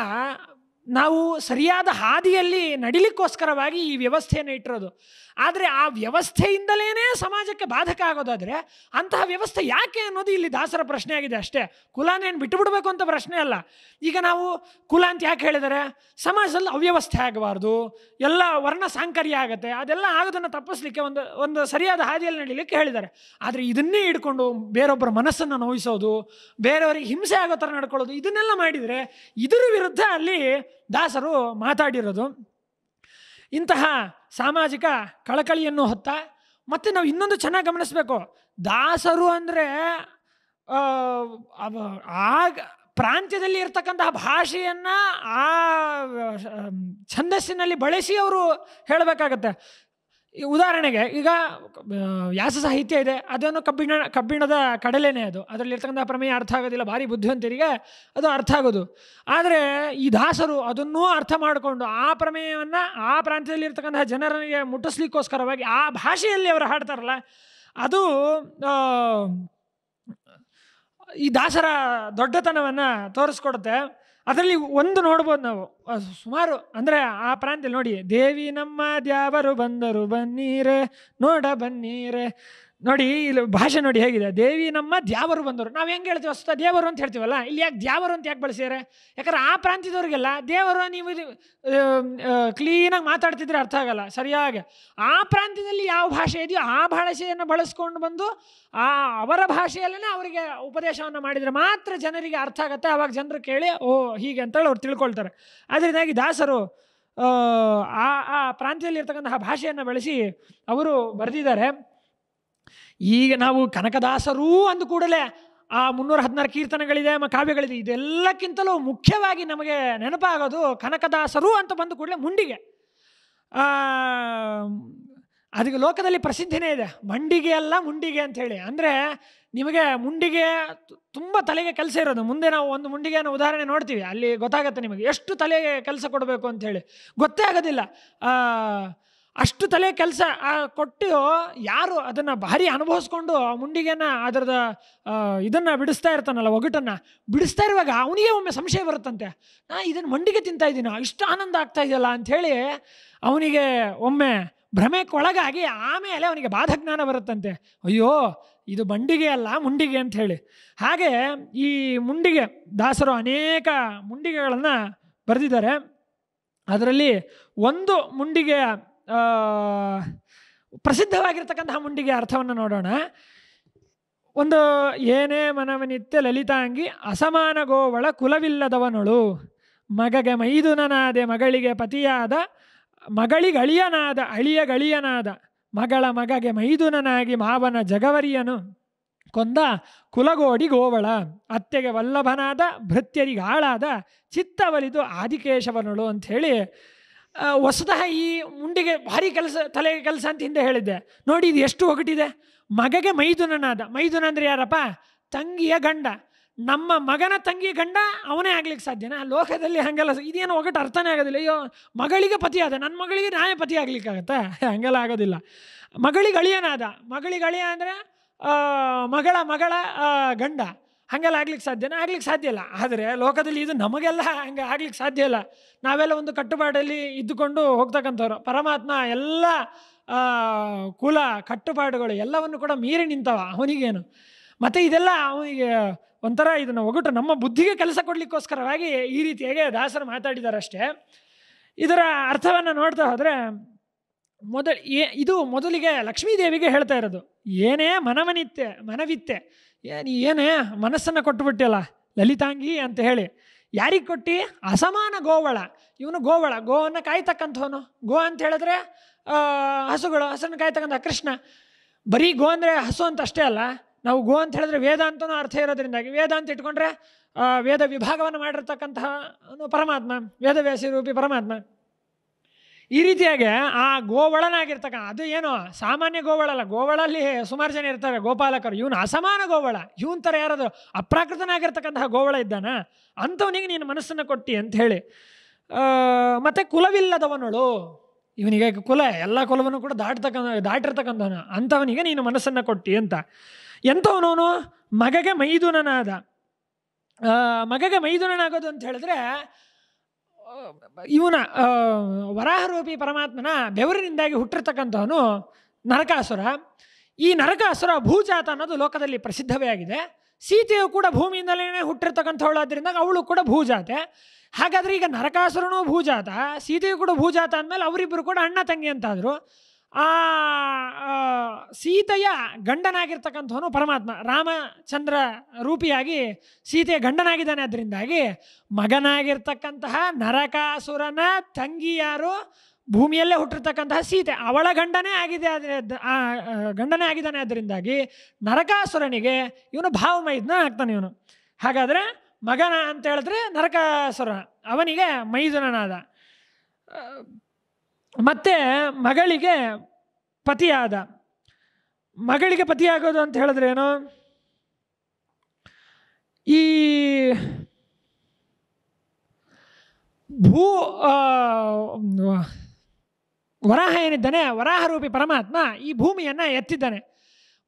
ನಾವು ಸರಿಯಾದ ಹಾದಿಯಲ್ಲಿ ನಡಿಲಿಕ್ಕೋಸ್ಕರವಾಗಿ ಈ ವ್ಯವಸ್ಥೆಯನ್ನು ಇಟ್ಟಿರೋದು ಆದರೆ ಆ ವ್ಯವಸ್ಥೆಯಿಂದಲೇ ಸಮಾಜಕ್ಕೆ ಬಾಧಕ ಆಗೋದಾದರೆ ಅಂತಹ ವ್ಯವಸ್ಥೆ ಯಾಕೆ ಅನ್ನೋದು ಇಲ್ಲಿ ದಾಸರ ಪ್ರಶ್ನೆ ಆಗಿದೆ ಅಷ್ಟೇ ಕುಲಾನೇನು ಬಿಟ್ಟುಬಿಡಬೇಕು ಅಂತ ಪ್ರಶ್ನೆ ಅಲ್ಲ ಈಗ ನಾವು ಕುಲ ಅಂತ ಯಾಕೆ ಹೇಳಿದರೆ ಸಮಾಜದಲ್ಲಿ ಅವ್ಯವಸ್ಥೆ ಆಗಬಾರ್ದು ಎಲ್ಲ ವರ್ಣ ಸಾಂಕರ್ಯ ಆಗುತ್ತೆ ಅದೆಲ್ಲ ಆಗೋದನ್ನು ತಪ್ಪಿಸ್ಲಿಕ್ಕೆ ಒಂದು ಒಂದು ಸರಿಯಾದ ಹಾದಿಯಲ್ಲಿ ನಡೀಲಿಕ್ಕೆ ಹೇಳಿದ್ದಾರೆ ಆದರೆ ಇದನ್ನೇ ಇಟ್ಕೊಂಡು ಬೇರೊಬ್ಬರ ಮನಸ್ಸನ್ನು ನೋಯಿಸೋದು ಬೇರೆಯವರಿಗೆ ಹಿಂಸೆ ಆಗೋ ಥರ ನಡ್ಕೊಳ್ಳೋದು ಇದನ್ನೆಲ್ಲ ಮಾಡಿದರೆ ಇದರ ವಿರುದ್ಧ ಅಲ್ಲಿ ದಾಸರು ಮಾತಾಡಿರೋದು ಇಂತಹ ಸಾಮಾಜಿಕ ಕಳಕಳಿಯನ್ನು ಹೊತ್ತ ಮತ್ತು ನಾವು ಇನ್ನೊಂದು ಚೆನ್ನಾಗಿ ಗಮನಿಸಬೇಕು ದಾಸರು ಅಂದರೆ ಆಗ ಪ್ರಾಂತ್ಯದಲ್ಲಿ ಇರ್ತಕ್ಕಂತಹ ಭಾಷೆಯನ್ನು ಆ ಛಂದಸ್ಸಿನಲ್ಲಿ ಬಳಸಿ ಅವರು ಹೇಳಬೇಕಾಗತ್ತೆ ಉದಾಹರಣೆಗೆ ಈಗ ವ್ಯಾಸ ಸಾಹಿತ್ಯ ಇದೆ ಅದನ್ನು ಕಬ್ಬಿಣ ಕಬ್ಬಿಣದ ಕಡಲೆನೇ ಅದು ಅದರಲ್ಲಿರ್ತಕ್ಕಂಥ ಪ್ರಮೇಯ ಅರ್ಥ ಆಗೋದಿಲ್ಲ ಭಾರಿ ಬುದ್ಧಿವಂತರಿಗೆ ಅದು ಅರ್ಥ ಆಗೋದು ಆದರೆ ಈ ದಾಸರು ಅದನ್ನೂ ಅರ್ಥ ಮಾಡಿಕೊಂಡು ಆ ಪ್ರಮೇಯವನ್ನು ಆ ಪ್ರಾಂತ್ಯದಲ್ಲಿರ್ತಕ್ಕಂತಹ ಜನರಿಗೆ ಮುಟ್ಟಿಸ್ಲಿಕ್ಕೋಸ್ಕರವಾಗಿ ಆ ಭಾಷೆಯಲ್ಲಿ ಅವರು ಹಾಡ್ತಾರಲ್ಲ ಅದು ಈ ದಾಸರ ದೊಡ್ಡತನವನ್ನು ತೋರಿಸ್ಕೊಡುತ್ತೆ ಅದರಲ್ಲಿ ಒಂದು ನೋಡ್ಬೋದು ನಾವು ಸುಮಾರು ಅಂದರೆ ಆ ಪ್ರಾಂತ್ಯದಲ್ಲಿ ನೋಡಿ ದೇವಿ ನಮ್ಮ ದ್ಯಾವರು ಬಂದರು ಬನ್ನಿರೆ ನೋಡ ಬನ್ನಿರೆ ನೋಡಿ ಇಲ್ಲಿ ಭಾಷೆ ನೋಡಿ ಹೇಗಿದೆ ದೇವಿ ನಮ್ಮ ದ್ಯಾವರು ಬಂದರು ನಾವು ಹೆಂಗೆ ಹೇಳ್ತೀವಿ ಹೊಸ ದೇವರು ಅಂತ ಹೇಳ್ತೀವಲ್ಲ ಇಲ್ಲಿ ಯಾಕೆ ದ್ಯಾವರು ಅಂತ ಯಾಕೆ ಬಳಸಿದ್ದಾರೆ ಯಾಕಂದ್ರೆ ಆ ಪ್ರಾಂತ್ಯದವ್ರಿಗೆಲ್ಲ ದೇವರು ನೀವು ಕ್ಲೀನಾಗಿ ಮಾತಾಡ್ತಿದ್ರೆ ಅರ್ಥ ಆಗಲ್ಲ ಸರಿಯಾಗಿ ಆ ಪ್ರಾಂತ್ಯದಲ್ಲಿ ಯಾವ ಭಾಷೆ ಇದೆಯೋ ಆ ಭಾಷೆಯನ್ನು ಬಳಸ್ಕೊಂಡು ಬಂದು ಆ ಅವರ ಭಾಷೆಯಲ್ಲೇ ಅವರಿಗೆ ಉಪದೇಶವನ್ನು ಮಾಡಿದರೆ ಮಾತ್ರ ಜನರಿಗೆ ಅರ್ಥ ಆಗುತ್ತೆ ಆವಾಗ ಜನರು ಕೇಳಿ ಓ ಹೀಗೆ ಅಂತೇಳಿ ಅವ್ರು ತಿಳ್ಕೊಳ್ತಾರೆ ಅದರಿಂದಾಗಿ ದಾಸರು ಆ ಆ ಪ್ರಾಂತ್ಯದಲ್ಲಿರ್ತಕ್ಕಂತಹ ಭಾಷೆಯನ್ನು ಬಳಸಿ ಅವರು ಬರೆದಿದ್ದಾರೆ ಈಗ ನಾವು ಕನಕದಾಸರೂ ಅಂದು ಕೂಡಲೇ ಆ ಮುನ್ನೂರ ಹದಿನಾರು ಕೀರ್ತನೆಗಳಿದೆ ಕಾವ್ಯಗಳಿದೆ ಇದೆಲ್ಲಕ್ಕಿಂತಲೂ ಮುಖ್ಯವಾಗಿ ನಮಗೆ ನೆನಪಾಗೋದು ಕನಕದಾಸರು ಅಂತ ಬಂದ ಕೂಡಲೇ ಮುಂಡಿಗೆ ಅದಕ್ಕೆ ಲೋಕದಲ್ಲಿ ಪ್ರಸಿದ್ಧಿನೇ ಇದೆ ಮಂಡಿಗೆ ಅಲ್ಲ ಮುಂಡಿಗೆ ಅಂಥೇಳಿ ಅಂದರೆ ನಿಮಗೆ ಮುಂಡಿಗೆ ತುಂಬ ತಲೆಗೆ ಕೆಲಸ ಇರೋದು ಮುಂದೆ ನಾವು ಒಂದು ಮುಂಡಿಗೆಯನ್ನು ಉದಾಹರಣೆ ನೋಡ್ತೀವಿ ಅಲ್ಲಿ ಗೊತ್ತಾಗುತ್ತೆ ನಿಮಗೆ ಎಷ್ಟು ತಲೆಗೆ ಕೆಲಸ ಕೊಡಬೇಕು ಅಂಥೇಳಿ ಗೊತ್ತೇ ಆಗೋದಿಲ್ಲ ಅಷ್ಟು ತಲೆ ಕೆಲಸ ಕೊಟ್ಟು ಯಾರು ಅದನ್ನು ಭಾರಿ ಅನುಭವಿಸ್ಕೊಂಡು ಮುಂಡಿಗೆನ ಅದರದ ಇದನ್ನು ಬಿಡಿಸ್ತಾ ಇರ್ತಾನಲ್ಲ ಒಗಟನ್ನು ಬಿಡಿಸ್ತಾ ಇರುವಾಗ ಅವನಿಗೆ ಒಮ್ಮೆ ಸಂಶಯ ಬರುತ್ತಂತೆ ನಾ ಇದನ್ನು ಮಂಡಿಗೆ ತಿಂತಾ ಇದ್ದೀನ ಇಷ್ಟು ಆನಂದ ಆಗ್ತಾ ಇದೆಯಲ್ಲ ಅಂಥೇಳಿ ಅವನಿಗೆ ಒಮ್ಮೆ ಭ್ರಮೆಕ್ಕೊಳಗಾಗಿ ಆಮೇಲೆ ಅವನಿಗೆ ಬಾಧಜ್ಞಾನ ಬರುತ್ತಂತೆ ಅಯ್ಯೋ ಇದು ಬಂಡಿಗೆ ಅಲ್ಲ ಮುಂಡಿಗೆ ಅಂತ ಹೇಳಿ ಹಾಗೆ ಈ ಮುಂಡಿಗೆ ದಾಸರು ಅನೇಕ ಮುಂಡಿಗೆಗಳನ್ನು ಬರೆದಿದ್ದಾರೆ ಅದರಲ್ಲಿ ಒಂದು ಮುಂಡಿಗೆಯ ಪ್ರಸಿದ್ಧವಾಗಿರ್ತಕ್ಕಂತಹ ಮುಂಡಿಗೆ ಅರ್ಥವನ್ನು ನೋಡೋಣ ಒಂದು ಏನೇ ಮನವನಿತ್ಯ ಲಲಿತಾಂಗಿ ಅಸಮಾನ ಗೋವಳ ಕುಲವಿಲ್ಲದವನೊಳು ಮಗಗೆ ಮೈದುನನಾದೆ ಮಗಳಿಗೆ ಪತಿಯಾದ ಮಗಳಿಗಳಿಯನಾದ ಗಳಿಯನಾದ ಮಗಳ ಮಗಗೆ ಮೈದುನನಾಗಿ ಮಾವನ ಜಗವರಿಯನು ಕೊಂದ ಕುಲಗೋಡಿ ಗೋವಳ ಅತ್ತೆಗೆ ವಲ್ಲಭನಾದ ಭೃತ್ಯರಿಗಾಳಾದ ಚಿತ್ತವಲಿದು ಆದಿಕೇಶವನಳು ಅಂಥೇಳಿ ಹೊಸದಹ ಈ ಉಂಡಿಗೆ ಭಾರಿ ಕೆಲಸ ತಲೆ ಕೆಲಸ ಅಂತ ಹಿಂದೆ ಹೇಳಿದ್ದೆ ನೋಡಿ ಇದು ಎಷ್ಟು ಒಗಟಿದೆ ಮಗಗೆ ಮೈದುನನಾದ ಮೈದುನ ಅಂದರೆ ಯಾರಪ್ಪ ತಂಗಿಯ ಗಂಡ ನಮ್ಮ ಮಗನ ತಂಗಿ ಗಂಡ ಅವನೇ ಆಗ್ಲಿಕ್ಕೆ ಸಾಧ್ಯನಾ ಲೋಕದಲ್ಲಿ ಹಂಗೆಲ್ಲ ಇದೇನು ಒಗಟು ಅರ್ಥನೇ ಆಗೋದಿಲ್ಲ ಅಯ್ಯೋ ಮಗಳಿಗೆ ಪತಿಯಾದ ನನ್ನ ಮಗಳಿಗೆ ನಾನೇ ಪತಿ ಆಗ್ಲಿಕ್ಕಾಗತ್ತಾ ಹಂಗೆಲ್ಲ ಆಗೋದಿಲ್ಲ ಮಗಳಿಗೆ ಅಳಿಯನಾದ ಮಗಳಿಗೆ ಅಳಿಯ ಅಂದರೆ ಮಗಳ ಮಗಳ ಗಂಡ ಹಾಗೆಲ್ಲ ಆಗ್ಲಿಕ್ಕೆ ಸಾಧ್ಯನೇ ಆಗ್ಲಿಕ್ಕೆ ಸಾಧ್ಯ ಇಲ್ಲ ಆದರೆ ಲೋಕದಲ್ಲಿ ಇದು ನಮಗೆಲ್ಲ ಹಂಗೆ ಆಗ್ಲಿಕ್ಕೆ ಸಾಧ್ಯ ಇಲ್ಲ ನಾವೆಲ್ಲ ಒಂದು ಕಟ್ಟುಪಾಡಲ್ಲಿ ಇದ್ದುಕೊಂಡು ಹೋಗ್ತಕ್ಕಂಥವ್ರು ಪರಮಾತ್ಮ ಎಲ್ಲ ಕುಲ ಕಟ್ಟುಪಾಡುಗಳು ಎಲ್ಲವನ್ನು ಕೂಡ ಮೀರಿ ನಿಂತವ ಅವನಿಗೇನು ಮತ್ತು ಇದೆಲ್ಲ ಅವನಿಗೆ ಒಂಥರ ಇದನ್ನು ಒಗಟು ನಮ್ಮ ಬುದ್ಧಿಗೆ ಕೆಲಸ ಕೊಡಲಿಕ್ಕೋಸ್ಕರವಾಗಿ ಈ ರೀತಿಯಾಗಿ ದಾಸರು ಮಾತಾಡಿದಾರಷ್ಟೇ ಇದರ ಅರ್ಥವನ್ನು ನೋಡ್ತಾ ಹೋದರೆ ಮೊದಲು ಇದು ಮೊದಲಿಗೆ ಲಕ್ಷ್ಮೀದೇವಿಗೆ ಹೇಳ್ತಾ ಇರೋದು ಏನೇ ಮನವನಿತ್ತೆ ಮನವಿತ್ತೆ ಏನು ಏನೇ ಮನಸ್ಸನ್ನು ಕೊಟ್ಟುಬಿಟ್ಟಿಲ್ಲ ಲಲಿತಾಂಗಿ ಅಂತ ಹೇಳಿ ಯಾರಿಗೆ ಕೊಟ್ಟು ಅಸಮಾನ ಗೋವಳ ಇವನು ಗೋವಳ ಗೋವನ್ನು ಕಾಯ್ತಕ್ಕಂಥವನು ಗೋ ಅಂತ ಹೇಳಿದ್ರೆ ಹಸುಗಳು ಹಸುನ ಕಾಯ್ತಕ್ಕಂಥ ಕೃಷ್ಣ ಬರೀ ಗೋ ಅಂದರೆ ಹಸು ಅಂತ ಅಷ್ಟೇ ಅಲ್ಲ ನಾವು ಗೋ ಅಂತ ಹೇಳಿದ್ರೆ ವೇದ ಅಂತನೂ ಅರ್ಥ ಇರೋದ್ರಿಂದಾಗಿ ವೇದ ಅಂತ ಇಟ್ಕೊಂಡ್ರೆ ವೇದ ವಿಭಾಗವನ್ನು ಮಾಡಿರ್ತಕ್ಕಂತಹ ಪರಮಾತ್ಮ ವೇದವ್ಯಾಸಿ ರೂಪಿ ಪರಮಾತ್ಮ ಈ ರೀತಿಯಾಗಿ ಆ ಗೋವಳನಾಗಿರ್ತಕ್ಕ ಅದು ಏನು ಸಾಮಾನ್ಯ ಗೋವಳ ಅಲ್ಲ ಗೋವಳಲ್ಲಿ ಸುಮಾರು ಜನ ಇರ್ತವೆ ಗೋಪಾಲಕರು ಇವನು ಅಸಮಾನ ಗೋವಳ ಇವನ್ ಥರ ಯಾರಾದರೂ ಅಪ್ರಾಕೃತನಾಗಿರ್ತಕ್ಕಂತಹ ಗೋವಳ ಇದ್ದಾನ ಅಂಥವನಿಗೆ ನೀನು ಮನಸ್ಸನ್ನು ಕೊಟ್ಟಿ ಅಂತ ಹೇಳಿ ಮತ್ತು ಕುಲವಿಲ್ಲದವನಳು ಇವನಿಗೆ ಕುಲ ಎಲ್ಲ ಕುಲವನ್ನು ಕೂಡ ದಾಟತಕ್ಕ ದಾಟಿರ್ತಕ್ಕಂಥವನು ಅಂಥವನಿಗೆ ನೀನು ಮನಸ್ಸನ್ನು ಕೊಟ್ಟಿ ಅಂತ ಎಂಥವನವನು ಮಗಗೆ ಮೈದುನನಾದ ಮಗಗೆ ಮೈದುನನಾಗೋದು ಅಂತ ಹೇಳಿದ್ರೆ ಇವನ ವರಾಹರೂಪಿ ಪರಮಾತ್ಮನ ಬೆವರಿನಿಂದಾಗಿ ಹುಟ್ಟಿರ್ತಕ್ಕಂಥವನು ನರಕಾಸುರ ಈ ನರಕಾಸುರ ಭೂಜಾತ ಅನ್ನೋದು ಲೋಕದಲ್ಲಿ ಪ್ರಸಿದ್ಧವೇ ಆಗಿದೆ ಸೀತೆಯು ಕೂಡ ಭೂಮಿಯಿಂದಲೇ ಹುಟ್ಟಿರ್ತಕ್ಕಂಥವಳಾದ್ರಿಂದ ಅವಳು ಕೂಡ ಭೂಜಾತೆ ಹಾಗಾದರೆ ಈಗ ನರಕಾಸುರನೂ ಭೂಜಾತ ಸೀತೆಯು ಕೂಡ ಭೂಜಾತ ಅಂದಮೇಲೆ ಅವರಿಬ್ಬರು ಕೂಡ ಅಣ್ಣ ತಂಗಿ ಅಂತಾದರು ಆ ಸೀತೆಯ ಗಂಡನಾಗಿರ್ತಕ್ಕಂಥವನು ಪರಮಾತ್ಮ ರಾಮಚಂದ್ರ ರೂಪಿಯಾಗಿ ಸೀತೆಯ ಗಂಡನಾಗಿದ್ದಾನೆ ಅದರಿಂದಾಗಿ ಮಗನಾಗಿರ್ತಕ್ಕಂತಹ ನರಕಾಸುರನ ತಂಗಿಯಾರು ಭೂಮಿಯಲ್ಲೇ ಹುಟ್ಟಿರ್ತಕ್ಕಂತಹ ಸೀತೆ ಅವಳ ಗಂಡನೇ ಆಗಿದೆ ಆದರೆ ಗಂಡನೇ ಆಗಿದ್ದಾನೆ ಅದರಿಂದಾಗಿ ನರಕಾಸುರನಿಗೆ ಇವನು ಭಾವಮೈದನ ಆಗ್ತಾನೆ ಇವನು ಹಾಗಾದರೆ ಮಗನ ಅಂತ ಹೇಳಿದ್ರೆ ನರಕಾಸುರ ಅವನಿಗೆ ಮೈದುನನಾದ ಮತ್ತೆ ಮಗಳಿಗೆ ಪತಿಯಾದ ಮಗಳಿಗೆ ಪತಿಯಾಗೋದು ಅಂತ ಹೇಳಿದ್ರೆ ಏನು ಈ ಭೂ ವರಾಹ ಏನಿದ್ದಾನೆ ವರಾಹರೂಪಿ ಪರಮಾತ್ಮ ಈ ಭೂಮಿಯನ್ನು ಎತ್ತಿದ್ದಾನೆ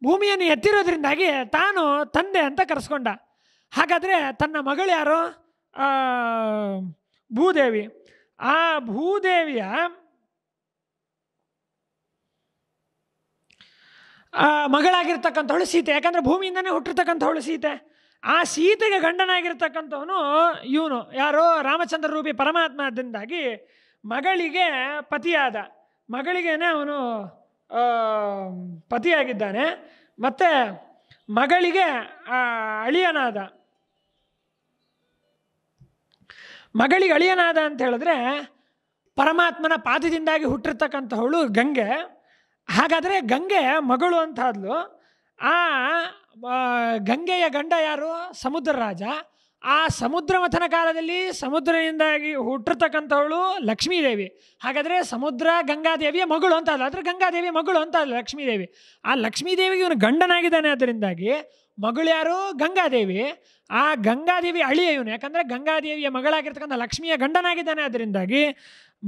ಭೂಮಿಯನ್ನು ಎತ್ತಿರೋದ್ರಿಂದಾಗಿ ತಾನು ತಂದೆ ಅಂತ ಕರೆಸ್ಕೊಂಡ ಹಾಗಾದರೆ ತನ್ನ ಮಗಳು ಯಾರು ಭೂದೇವಿ ಆ ಭೂದೇವಿಯ ಮಗಳಾಗಿರ್ತಕ್ಕಂಥವಳು ಸೀತೆ ಯಾಕಂದರೆ ಭೂಮಿಯಿಂದನೇ ಹುಟ್ಟಿರ್ತಕ್ಕಂಥವಳು ಸೀತೆ ಆ ಸೀತೆಗೆ ಗಂಡನಾಗಿರ್ತಕ್ಕಂಥವನು ಇವನು ಯಾರೋ ರಾಮಚಂದ್ರ ರೂಪಿ ಪರಮಾತ್ಮದಿಂದಾಗಿ ಮಗಳಿಗೆ ಪತಿಯಾದ ಮಗಳಿಗೇನೆ ಅವನು ಪತಿಯಾಗಿದ್ದಾನೆ ಮತ್ತು ಮಗಳಿಗೆ ಅಳಿಯನಾದ ಮಗಳಿಗೆ ಅಳಿಯನಾದ ಅಂತ ಹೇಳಿದ್ರೆ ಪರಮಾತ್ಮನ ಪಾದದಿಂದಾಗಿ ಹುಟ್ಟಿರ್ತಕ್ಕಂಥವಳು ಗಂಗೆ ಹಾಗಾದರೆ ಗಂಗೆ ಮಗಳು ಅಂತಾದ್ಲು ಆ ಗಂಗೆಯ ಗಂಡ ಯಾರು ಸಮುದ್ರ ರಾಜ ಆ ಸಮುದ್ರ ಮಥನ ಕಾಲದಲ್ಲಿ ಸಮುದ್ರದಿಂದಾಗಿ ಹುಟ್ಟಿರ್ತಕ್ಕಂಥವಳು ಲಕ್ಷ್ಮೀದೇವಿ ಹಾಗಾದರೆ ಸಮುದ್ರ ಗಂಗಾದೇವಿಯ ಮಗಳು ಅಂತ ಅಲ್ಲ ಆದರೆ ಗಂಗಾದೇವಿಯ ಮಗಳು ಅಂತ ಲಕ್ಷ್ಮೀದೇವಿ ಆ ಲಕ್ಷ್ಮೀದೇವಿಗೆ ಇವನು ಗಂಡನಾಗಿದ್ದಾನೆ ಅದರಿಂದಾಗಿ ಮಗಳು ಯಾರು ಗಂಗಾದೇವಿ ಆ ಗಂಗಾದೇವಿ ಅಳಿಯ ಇವನು ಯಾಕಂದರೆ ಗಂಗಾದೇವಿಯ ಮಗಳಾಗಿರ್ತಕ್ಕಂಥ ಲಕ್ಷ್ಮಿಯ ಗಂಡನಾಗಿದ್ದಾನೆ ಅದರಿಂದಾಗಿ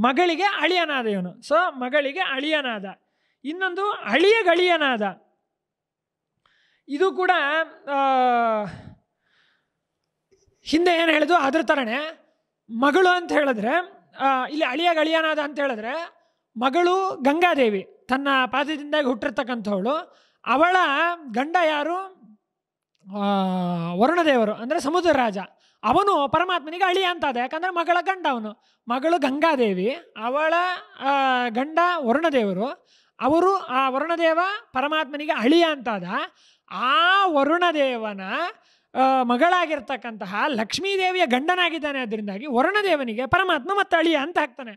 ಮಗಳಿಗೆ ಅಳಿಯನಾದ ಇವನು ಸೊ ಮಗಳಿಗೆ ಅಳಿಯನಾದ ಇನ್ನೊಂದು ಅಳಿಯ ಗಳಿಯನಾದ ಇದು ಕೂಡ ಹಿಂದೆ ಏನು ಹೇಳಿದ್ರು ಅದ್ರ ಥರನೇ ಮಗಳು ಅಂತ ಹೇಳಿದ್ರೆ ಇಲ್ಲಿ ಅಳಿಯ ಗಳಿಯನಾದ ಅಂತ ಹೇಳಿದ್ರೆ ಮಗಳು ಗಂಗಾದೇವಿ ತನ್ನ ಪಾದದಿಂದಾಗಿ ಹುಟ್ಟಿರ್ತಕ್ಕಂಥವಳು ಅವಳ ಗಂಡ ಯಾರು ವರುಣದೇವರು ಅಂದರೆ ಸಮುದ್ರ ರಾಜ ಅವನು ಪರಮಾತ್ಮನಿಗೆ ಅಳಿಯ ಅಂತಾದ ಯಾಕಂದರೆ ಮಗಳ ಗಂಡ ಅವನು ಮಗಳು ಗಂಗಾದೇವಿ ಅವಳ ಗಂಡ ವರುಣದೇವರು ಅವರು ಆ ವರುಣದೇವ ಪರಮಾತ್ಮನಿಗೆ ಅಳಿಯ ಅಂತಾದ ಆ ವರುಣದೇವನ ಮಗಳಾಗಿರ್ತಕ್ಕಂತಹ ಲಕ್ಷ್ಮೀದೇವಿಯ ಗಂಡನಾಗಿದ್ದಾನೆ ಅದರಿಂದಾಗಿ ವರುಣದೇವನಿಗೆ ಪರಮಾತ್ಮ ಮತ್ತು ಅಳಿಯ ಅಂತ ಹಾಕ್ತಾನೆ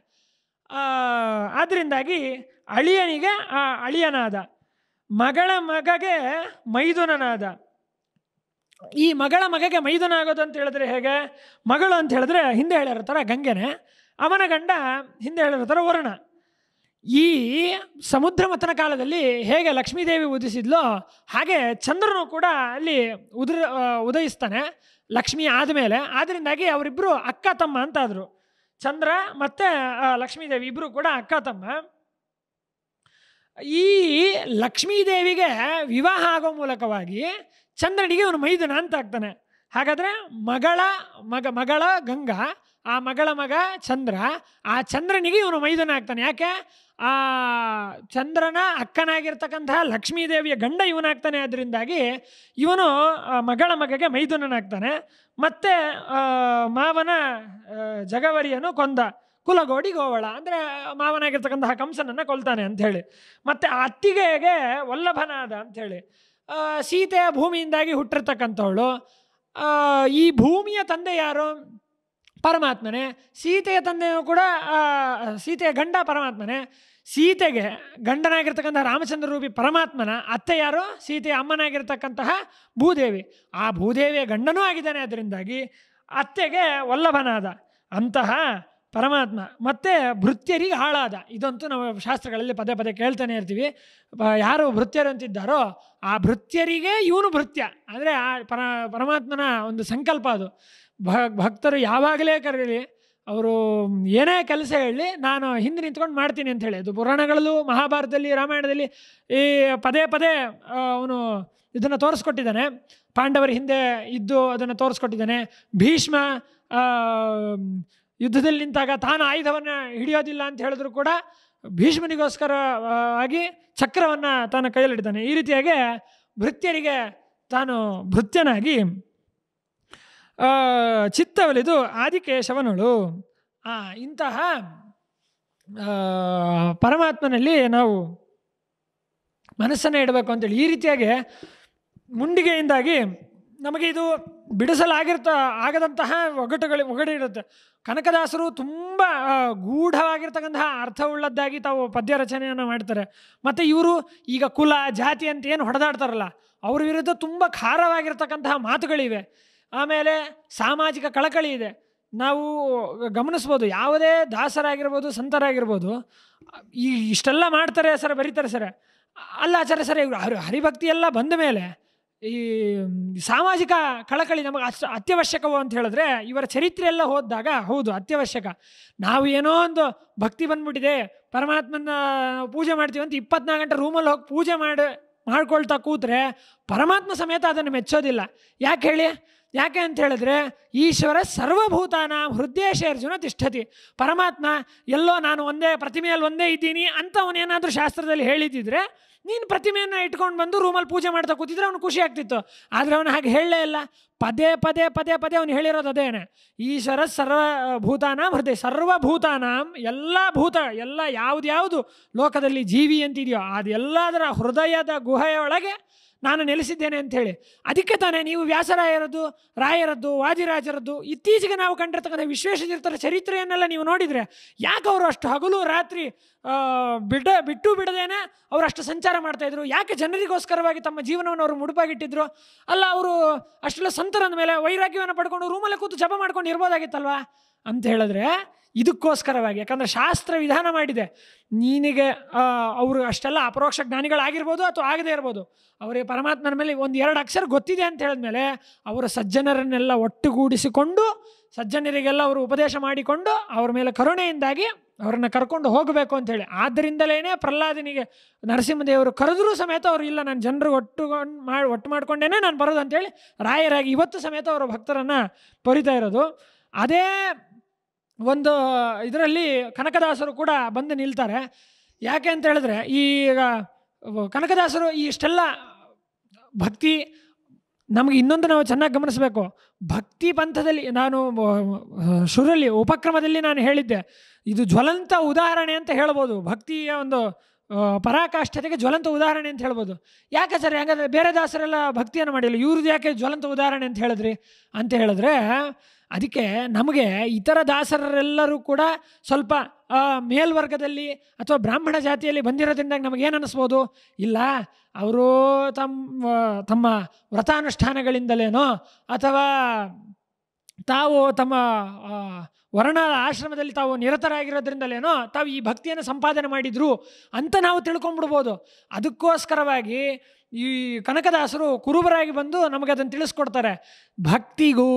ಆದ್ದರಿಂದಾಗಿ ಅಳಿಯನಿಗೆ ಆ ಅಳಿಯನಾದ ಮಗಳ ಮಗಗೆ ಮೈದುನನಾದ ಈ ಮಗಳ ಮಗಗೆ ಮೈದುನ ಆಗೋದು ಅಂತ ಹೇಳಿದ್ರೆ ಹೇಗೆ ಮಗಳು ಅಂತ ಹೇಳಿದ್ರೆ ಹಿಂದೆ ಹೇಳಿರೋ ಥರ ಗಂಗೆನೆ ಅವನ ಗಂಡ ಹಿಂದೆ ಹೇಳಿರೋ ಥರ ವರುಣ ಈ ಸಮುದ್ರ ಮಥನ ಕಾಲದಲ್ಲಿ ಹೇಗೆ ಲಕ್ಷ್ಮೀದೇವಿ ಉದಿಸಿದ್ಲೋ ಹಾಗೆ ಚಂದ್ರನು ಕೂಡ ಅಲ್ಲಿ ಉದ್ರ ಉದಯಿಸ್ತಾನೆ ಲಕ್ಷ್ಮಿ ಆದಮೇಲೆ ಆದ್ದರಿಂದಾಗಿ ಅವರಿಬ್ಬರು ಅಕ್ಕ ತಮ್ಮ ಅಂತಾದರು ಚಂದ್ರ ಮತ್ತು ಲಕ್ಷ್ಮೀದೇವಿ ಇಬ್ಬರು ಕೂಡ ಅಕ್ಕ ತಮ್ಮ ಈ ಲಕ್ಷ್ಮೀದೇವಿಗೆ ವಿವಾಹ ಆಗೋ ಮೂಲಕವಾಗಿ ಚಂದ್ರನಿಗೆ ಅವನು ಅಂತ ಆಗ್ತಾನೆ ಹಾಗಾದರೆ ಮಗಳ ಮಗ ಮಗಳ ಗಂಗಾ ಆ ಮಗಳ ಮಗ ಚಂದ್ರ ಆ ಚಂದ್ರನಿಗೆ ಇವನು ಮೈದನ ಆಗ್ತಾನೆ ಯಾಕೆ ಆ ಚಂದ್ರನ ಅಕ್ಕನಾಗಿರ್ತಕ್ಕಂತಹ ಲಕ್ಷ್ಮೀದೇವಿಯ ಗಂಡ ಇವನಾಗ್ತಾನೆ ಅದರಿಂದಾಗಿ ಇವನು ಮಗಳ ಮಗಗೆ ಮೈದುನನಾಗ್ತಾನೆ ಮತ್ತು ಮಾವನ ಜಗವರಿಯನು ಕೊಂದ ಕುಲಗೋಡಿ ಗೋವಳ ಅಂದರೆ ಮಾವನಾಗಿರ್ತಕ್ಕಂತಹ ಕಂಸನನ್ನು ಕೊಲ್ತಾನೆ ಅಂಥೇಳಿ ಮತ್ತು ಆ ಅತ್ತಿಗೆಗೆ ವಲ್ಲಭನಾದ ಅಂಥೇಳಿ ಸೀತೆಯ ಭೂಮಿಯಿಂದಾಗಿ ಹುಟ್ಟಿರ್ತಕ್ಕಂಥವಳು ಈ ಭೂಮಿಯ ತಂದೆ ಯಾರು ಪರಮಾತ್ಮನೇ ಸೀತೆಯ ತಂದೆಯೂ ಕೂಡ ಸೀತೆಯ ಗಂಡ ಪರಮಾತ್ಮನೇ ಸೀತೆಗೆ ಗಂಡನಾಗಿರ್ತಕ್ಕಂಥ ರಾಮಚಂದ್ರ ರೂಪಿ ಪರಮಾತ್ಮನ ಅತ್ತೆ ಯಾರು ಸೀತೆಯ ಅಮ್ಮನಾಗಿರ್ತಕ್ಕಂತಹ ಭೂದೇವಿ ಆ ಭೂದೇವಿಯ ಗಂಡನೂ ಆಗಿದ್ದಾನೆ ಅದರಿಂದಾಗಿ ಅತ್ತೆಗೆ ವಲ್ಲಭನಾದ ಅಂತಹ ಪರಮಾತ್ಮ ಮತ್ತು ಭೃತ್ಯರಿಗೆ ಹಾಳಾದ ಇದಂತೂ ನಾವು ಶಾಸ್ತ್ರಗಳಲ್ಲಿ ಪದೇ ಪದೇ ಕೇಳ್ತಾನೆ ಇರ್ತೀವಿ ಯಾರು ಭೃತ್ಯರು ಅಂತಿದ್ದಾರೋ ಆ ಭೃತ್ಯರಿಗೆ ಇವನು ಭೃತ್ಯ ಅಂದರೆ ಆ ಪರ ಪರಮಾತ್ಮನ ಒಂದು ಸಂಕಲ್ಪ ಅದು ಭಕ್ತರು ಯಾವಾಗಲೇ ಕರೀಲಿ ಅವರು ಏನೇ ಕೆಲಸ ಹೇಳಿ ನಾನು ಹಿಂದೆ ನಿಂತ್ಕೊಂಡು ಮಾಡ್ತೀನಿ ಅಂತ ಹೇಳಿ ಅದು ಪುರಾಣಗಳಲ್ಲೂ ಮಹಾಭಾರತದಲ್ಲಿ ರಾಮಾಯಣದಲ್ಲಿ ಈ ಪದೇ ಪದೇ ಅವನು ಇದನ್ನು ತೋರಿಸ್ಕೊಟ್ಟಿದ್ದಾನೆ ಪಾಂಡವರ ಹಿಂದೆ ಇದ್ದು ಅದನ್ನು ತೋರಿಸ್ಕೊಟ್ಟಿದ್ದಾನೆ ಭೀಷ್ಮ ಯುದ್ಧದಲ್ಲಿ ನಿಂತಾಗ ತಾನು ಆಯುಧವನ್ನು ಹಿಡಿಯೋದಿಲ್ಲ ಅಂತ ಹೇಳಿದ್ರು ಕೂಡ ಭೀಷ್ಮನಿಗೋಸ್ಕರ ಆಗಿ ಚಕ್ರವನ್ನು ತಾನು ಕೈಯಲ್ಲಿಡ್ತಾನೆ ಈ ರೀತಿಯಾಗಿ ಭೃತ್ಯರಿಗೆ ತಾನು ಭೃತ್ಯನಾಗಿ ಚಿತ್ತವಲಿದು ಆದಿಕೇಶವನಳು ಇಂತಹ ಪರಮಾತ್ಮನಲ್ಲಿ ನಾವು ಮನಸ್ಸನ್ನು ಇಡಬೇಕು ಅಂತೇಳಿ ಈ ರೀತಿಯಾಗಿ ಮುಂಡಿಗೆಯಿಂದಾಗಿ ನಮಗೆ ಇದು ಬಿಡಿಸಲಾಗಿರ್ತ ಆಗದಂತಹ ಒಗಟುಗಳು ಇರುತ್ತೆ ಕನಕದಾಸರು ತುಂಬ ಗೂಢವಾಗಿರ್ತಕ್ಕಂತಹ ಅರ್ಥವುಳ್ಳದ್ದಾಗಿ ತಾವು ಪದ್ಯ ರಚನೆಯನ್ನು ಮಾಡ್ತಾರೆ ಮತ್ತು ಇವರು ಈಗ ಕುಲ ಜಾತಿ ಅಂತ ಏನು ಹೊಡೆದಾಡ್ತಾರಲ್ಲ ಅವ್ರ ವಿರುದ್ಧ ತುಂಬ ಖಾರವಾಗಿರ್ತಕ್ಕಂತಹ ಮಾತುಗಳಿವೆ ಆಮೇಲೆ ಸಾಮಾಜಿಕ ಕಳಕಳಿ ಇದೆ ನಾವು ಗಮನಿಸ್ಬೋದು ಯಾವುದೇ ದಾಸರಾಗಿರ್ಬೋದು ಸಂತರಾಗಿರ್ಬೋದು ಈ ಇಷ್ಟೆಲ್ಲ ಮಾಡ್ತಾರೆ ಸರ್ ಬರೀತಾರೆ ಸರ್ ಅಲ್ಲ ಆಚಾರ್ಯ ಸರ್ ಇವರು ಹರಿಭಕ್ತಿ ಎಲ್ಲ ಬಂದ ಮೇಲೆ ಈ ಸಾಮಾಜಿಕ ಕಳಕಳಿ ನಮಗೆ ಅಷ್ಟು ಅತ್ಯವಶ್ಯಕವೋ ಅಂತ ಹೇಳಿದ್ರೆ ಇವರ ಚರಿತ್ರೆ ಎಲ್ಲ ಹೋದಾಗ ಹೌದು ಅತ್ಯವಶ್ಯಕ ನಾವು ಏನೋ ಒಂದು ಭಕ್ತಿ ಬಂದ್ಬಿಟ್ಟಿದೆ ಪರಮಾತ್ಮನ ಪೂಜೆ ಮಾಡ್ತೀವಿ ಅಂತ ಇಪ್ಪತ್ನಾಲ್ಕು ಗಂಟೆ ರೂಮಲ್ಲಿ ಹೋಗಿ ಪೂಜೆ ಮಾಡಿ ಮಾಡ್ಕೊಳ್ತಾ ಕೂತ್ರೆ ಪರಮಾತ್ಮ ಸಮೇತ ಅದನ್ನು ಮೆಚ್ಚೋದಿಲ್ಲ ಯಾಕೆ ಹೇಳಿ ಯಾಕೆ ಅಂತ ಹೇಳಿದ್ರೆ ಈಶ್ವರ ಸರ್ವಭೂತಾನ ಹೃದಯಶೇರ್ಜುನ ತಿಷ್ಠತಿ ಪರಮಾತ್ಮ ಎಲ್ಲೋ ನಾನು ಒಂದೇ ಪ್ರತಿಮೆಯಲ್ಲಿ ಒಂದೇ ಇದ್ದೀನಿ ಅಂತ ಅವನೇನಾದರೂ ಶಾಸ್ತ್ರದಲ್ಲಿ ಹೇಳಿದ್ದಿದ್ರೆ ನೀನು ಪ್ರತಿಮೆಯನ್ನು ಇಟ್ಕೊಂಡು ಬಂದು ರೂಮಲ್ಲಿ ಪೂಜೆ ಮಾಡ್ತಾ ಕೂತಿದ್ರೆ ಅವನು ಖುಷಿ ಆಗ್ತಿತ್ತು ಆದರೆ ಅವನು ಹಾಗೆ ಹೇಳಲೇ ಇಲ್ಲ ಪದೇ ಪದೇ ಪದೇ ಪದೇ ಅವನು ಹೇಳಿರೋದು ಅದೇನೆ ಈಶ್ವರ ಸರ್ವ ಭೂತಾನಾಂ ಹೃದಯ ಸರ್ವಭೂತಾನಾಂ ಎಲ್ಲ ಭೂತ ಎಲ್ಲ ಯಾವುದು ಲೋಕದಲ್ಲಿ ಜೀವಿ ಅಂತಿದೆಯೋ ಅದೆಲ್ಲದರ ಹೃದಯದ ಗುಹೆಯೊಳಗೆ ನಾನು ನೆಲೆಸಿದ್ದೇನೆ ಅಂಥೇಳಿ ಅದಕ್ಕೆ ತಾನೇ ನೀವು ವ್ಯಾಸರಾಯರದ್ದು ರಾಯರದ್ದು ವಾದಿರಾಜರದ್ದು ಇತ್ತೀಚೆಗೆ ನಾವು ಕಂಡಿರ್ತಕ್ಕಂಥ ವಿಶ್ವೇಶತೀರ್ಥರ ಚರಿತ್ರೆಯನ್ನೆಲ್ಲ ನೀವು ನೋಡಿದರೆ ಯಾಕೆ ಅವರು ಅಷ್ಟು ಹಗಲು ರಾತ್ರಿ ಬಿಡ ಬಿಟ್ಟು ಬಿಡದೇನೆ ಅವರು ಅಷ್ಟು ಸಂಚಾರ ಮಾಡ್ತಾಯಿದ್ರು ಯಾಕೆ ಜನರಿಗೋಸ್ಕರವಾಗಿ ತಮ್ಮ ಜೀವನವನ್ನು ಅವರು ಮುಡುಪಾಗಿಟ್ಟಿದ್ರು ಅಲ್ಲ ಅವರು ಅಷ್ಟೆಲ್ಲ ಸಂತರಂದ ಮೇಲೆ ವೈರಾಗ್ಯವನ್ನು ಪಡ್ಕೊಂಡು ರೂಮಲ್ಲಿ ಕೂತು ಜಪ ಮಾಡ್ಕೊಂಡು ಇರ್ಬೋದಾಗಿತ್ತಲ್ವ ಅಂತ ಹೇಳಿದ್ರೆ ಇದಕ್ಕೋಸ್ಕರವಾಗಿ ಯಾಕಂದರೆ ಶಾಸ್ತ್ರ ವಿಧಾನ ಮಾಡಿದೆ ನೀನಿಗೆ ಅವರು ಅಷ್ಟೆಲ್ಲ ಅಪರೋಕ್ಷ ಜ್ಞಾನಿಗಳಾಗಿರ್ಬೋದು ಅಥವಾ ಆಗದೇ ಇರ್ಬೋದು ಅವರಿಗೆ ಪರಮಾತ್ಮನ ಮೇಲೆ ಒಂದು ಎರಡು ಅಕ್ಷರ ಗೊತ್ತಿದೆ ಅಂತ ಹೇಳಿದ್ಮೇಲೆ ಅವರು ಸಜ್ಜನರನ್ನೆಲ್ಲ ಒಟ್ಟುಗೂಡಿಸಿಕೊಂಡು ಸಜ್ಜನರಿಗೆಲ್ಲ ಅವರು ಉಪದೇಶ ಮಾಡಿಕೊಂಡು ಅವ್ರ ಮೇಲೆ ಕರುಣೆಯಿಂದಾಗಿ ಅವ್ರನ್ನ ಕರ್ಕೊಂಡು ಹೋಗಬೇಕು ಅಂಥೇಳಿ ಆದ್ದರಿಂದಲೇ ಪ್ರಹ್ಲಾದಿನಿಗೆ ನರಸಿಂಹದೇವರು ಕರೆದರೂ ಸಮೇತ ಅವರು ಇಲ್ಲ ನಾನು ಜನರು ಒಟ್ಟುಗೊಂಡು ಮಾಡಿ ಒಟ್ಟು ಮಾಡಿಕೊಂಡೇನೆ ನಾನು ಬರೋದು ಅಂತೇಳಿ ರಾಯರಾಗಿ ಇವತ್ತು ಸಮೇತ ಅವರು ಭಕ್ತರನ್ನು ಪರಿತಾ ಇರೋದು ಅದೇ ಒಂದು ಇದರಲ್ಲಿ ಕನಕದಾಸರು ಕೂಡ ಬಂದು ನಿಲ್ತಾರೆ ಯಾಕೆ ಅಂತ ಹೇಳಿದ್ರೆ ಈಗ ಕನಕದಾಸರು ಇಷ್ಟೆಲ್ಲ ಭಕ್ತಿ ನಮಗೆ ಇನ್ನೊಂದು ನಾವು ಚೆನ್ನಾಗಿ ಗಮನಿಸಬೇಕು ಭಕ್ತಿ ಪಂಥದಲ್ಲಿ ನಾನು ಶುರಲ್ಲಿ ಉಪಕ್ರಮದಲ್ಲಿ ನಾನು ಹೇಳಿದ್ದೆ ಇದು ಜ್ವಲಂತ ಉದಾಹರಣೆ ಅಂತ ಹೇಳ್ಬೋದು ಭಕ್ತಿಯ ಒಂದು ಪರಾಕಾಷ್ಠತೆಗೆ ಜ್ವಲಂತ ಉದಾಹರಣೆ ಅಂತ ಹೇಳ್ಬೋದು ಯಾಕೆ ಸರ್ ಯಾಕಂದರೆ ಬೇರೆ ದಾಸರೆಲ್ಲ ಭಕ್ತಿಯನ್ನು ಮಾಡಿಲ್ಲ ಇವ್ರದ್ದು ಯಾಕೆ ಜ್ವಲಂತ ಉದಾಹರಣೆ ಅಂತ ಹೇಳಿದ್ರಿ ಅಂತ ಹೇಳಿದ್ರೆ ಅದಕ್ಕೆ ನಮಗೆ ಇತರ ದಾಸರರೆಲ್ಲರೂ ಕೂಡ ಸ್ವಲ್ಪ ಮೇಲ್ವರ್ಗದಲ್ಲಿ ಅಥವಾ ಬ್ರಾಹ್ಮಣ ಜಾತಿಯಲ್ಲಿ ಬಂದಿರೋದ್ರಿಂದ ನಮಗೇನು ಅನ್ನಿಸ್ಬೋದು ಇಲ್ಲ ಅವರು ತಮ್ಮ ತಮ್ಮ ವ್ರತಾನುಷ್ಠಾನಗಳಿಂದಲೇನೋ ಅಥವಾ ತಾವು ತಮ್ಮ ವರ್ಣ ಆಶ್ರಮದಲ್ಲಿ ತಾವು ನಿರತರಾಗಿರೋದ್ರಿಂದಲೇನೋ ತಾವು ಈ ಭಕ್ತಿಯನ್ನು ಸಂಪಾದನೆ ಮಾಡಿದರು ಅಂತ ನಾವು ತಿಳ್ಕೊಂಬಿಡ್ಬೋದು ಅದಕ್ಕೋಸ್ಕರವಾಗಿ ಈ ಕನಕದಾಸರು ಕುರುಬರಾಗಿ ಬಂದು ನಮಗದನ್ನು ತಿಳಿಸ್ಕೊಡ್ತಾರೆ ಭಕ್ತಿಗೂ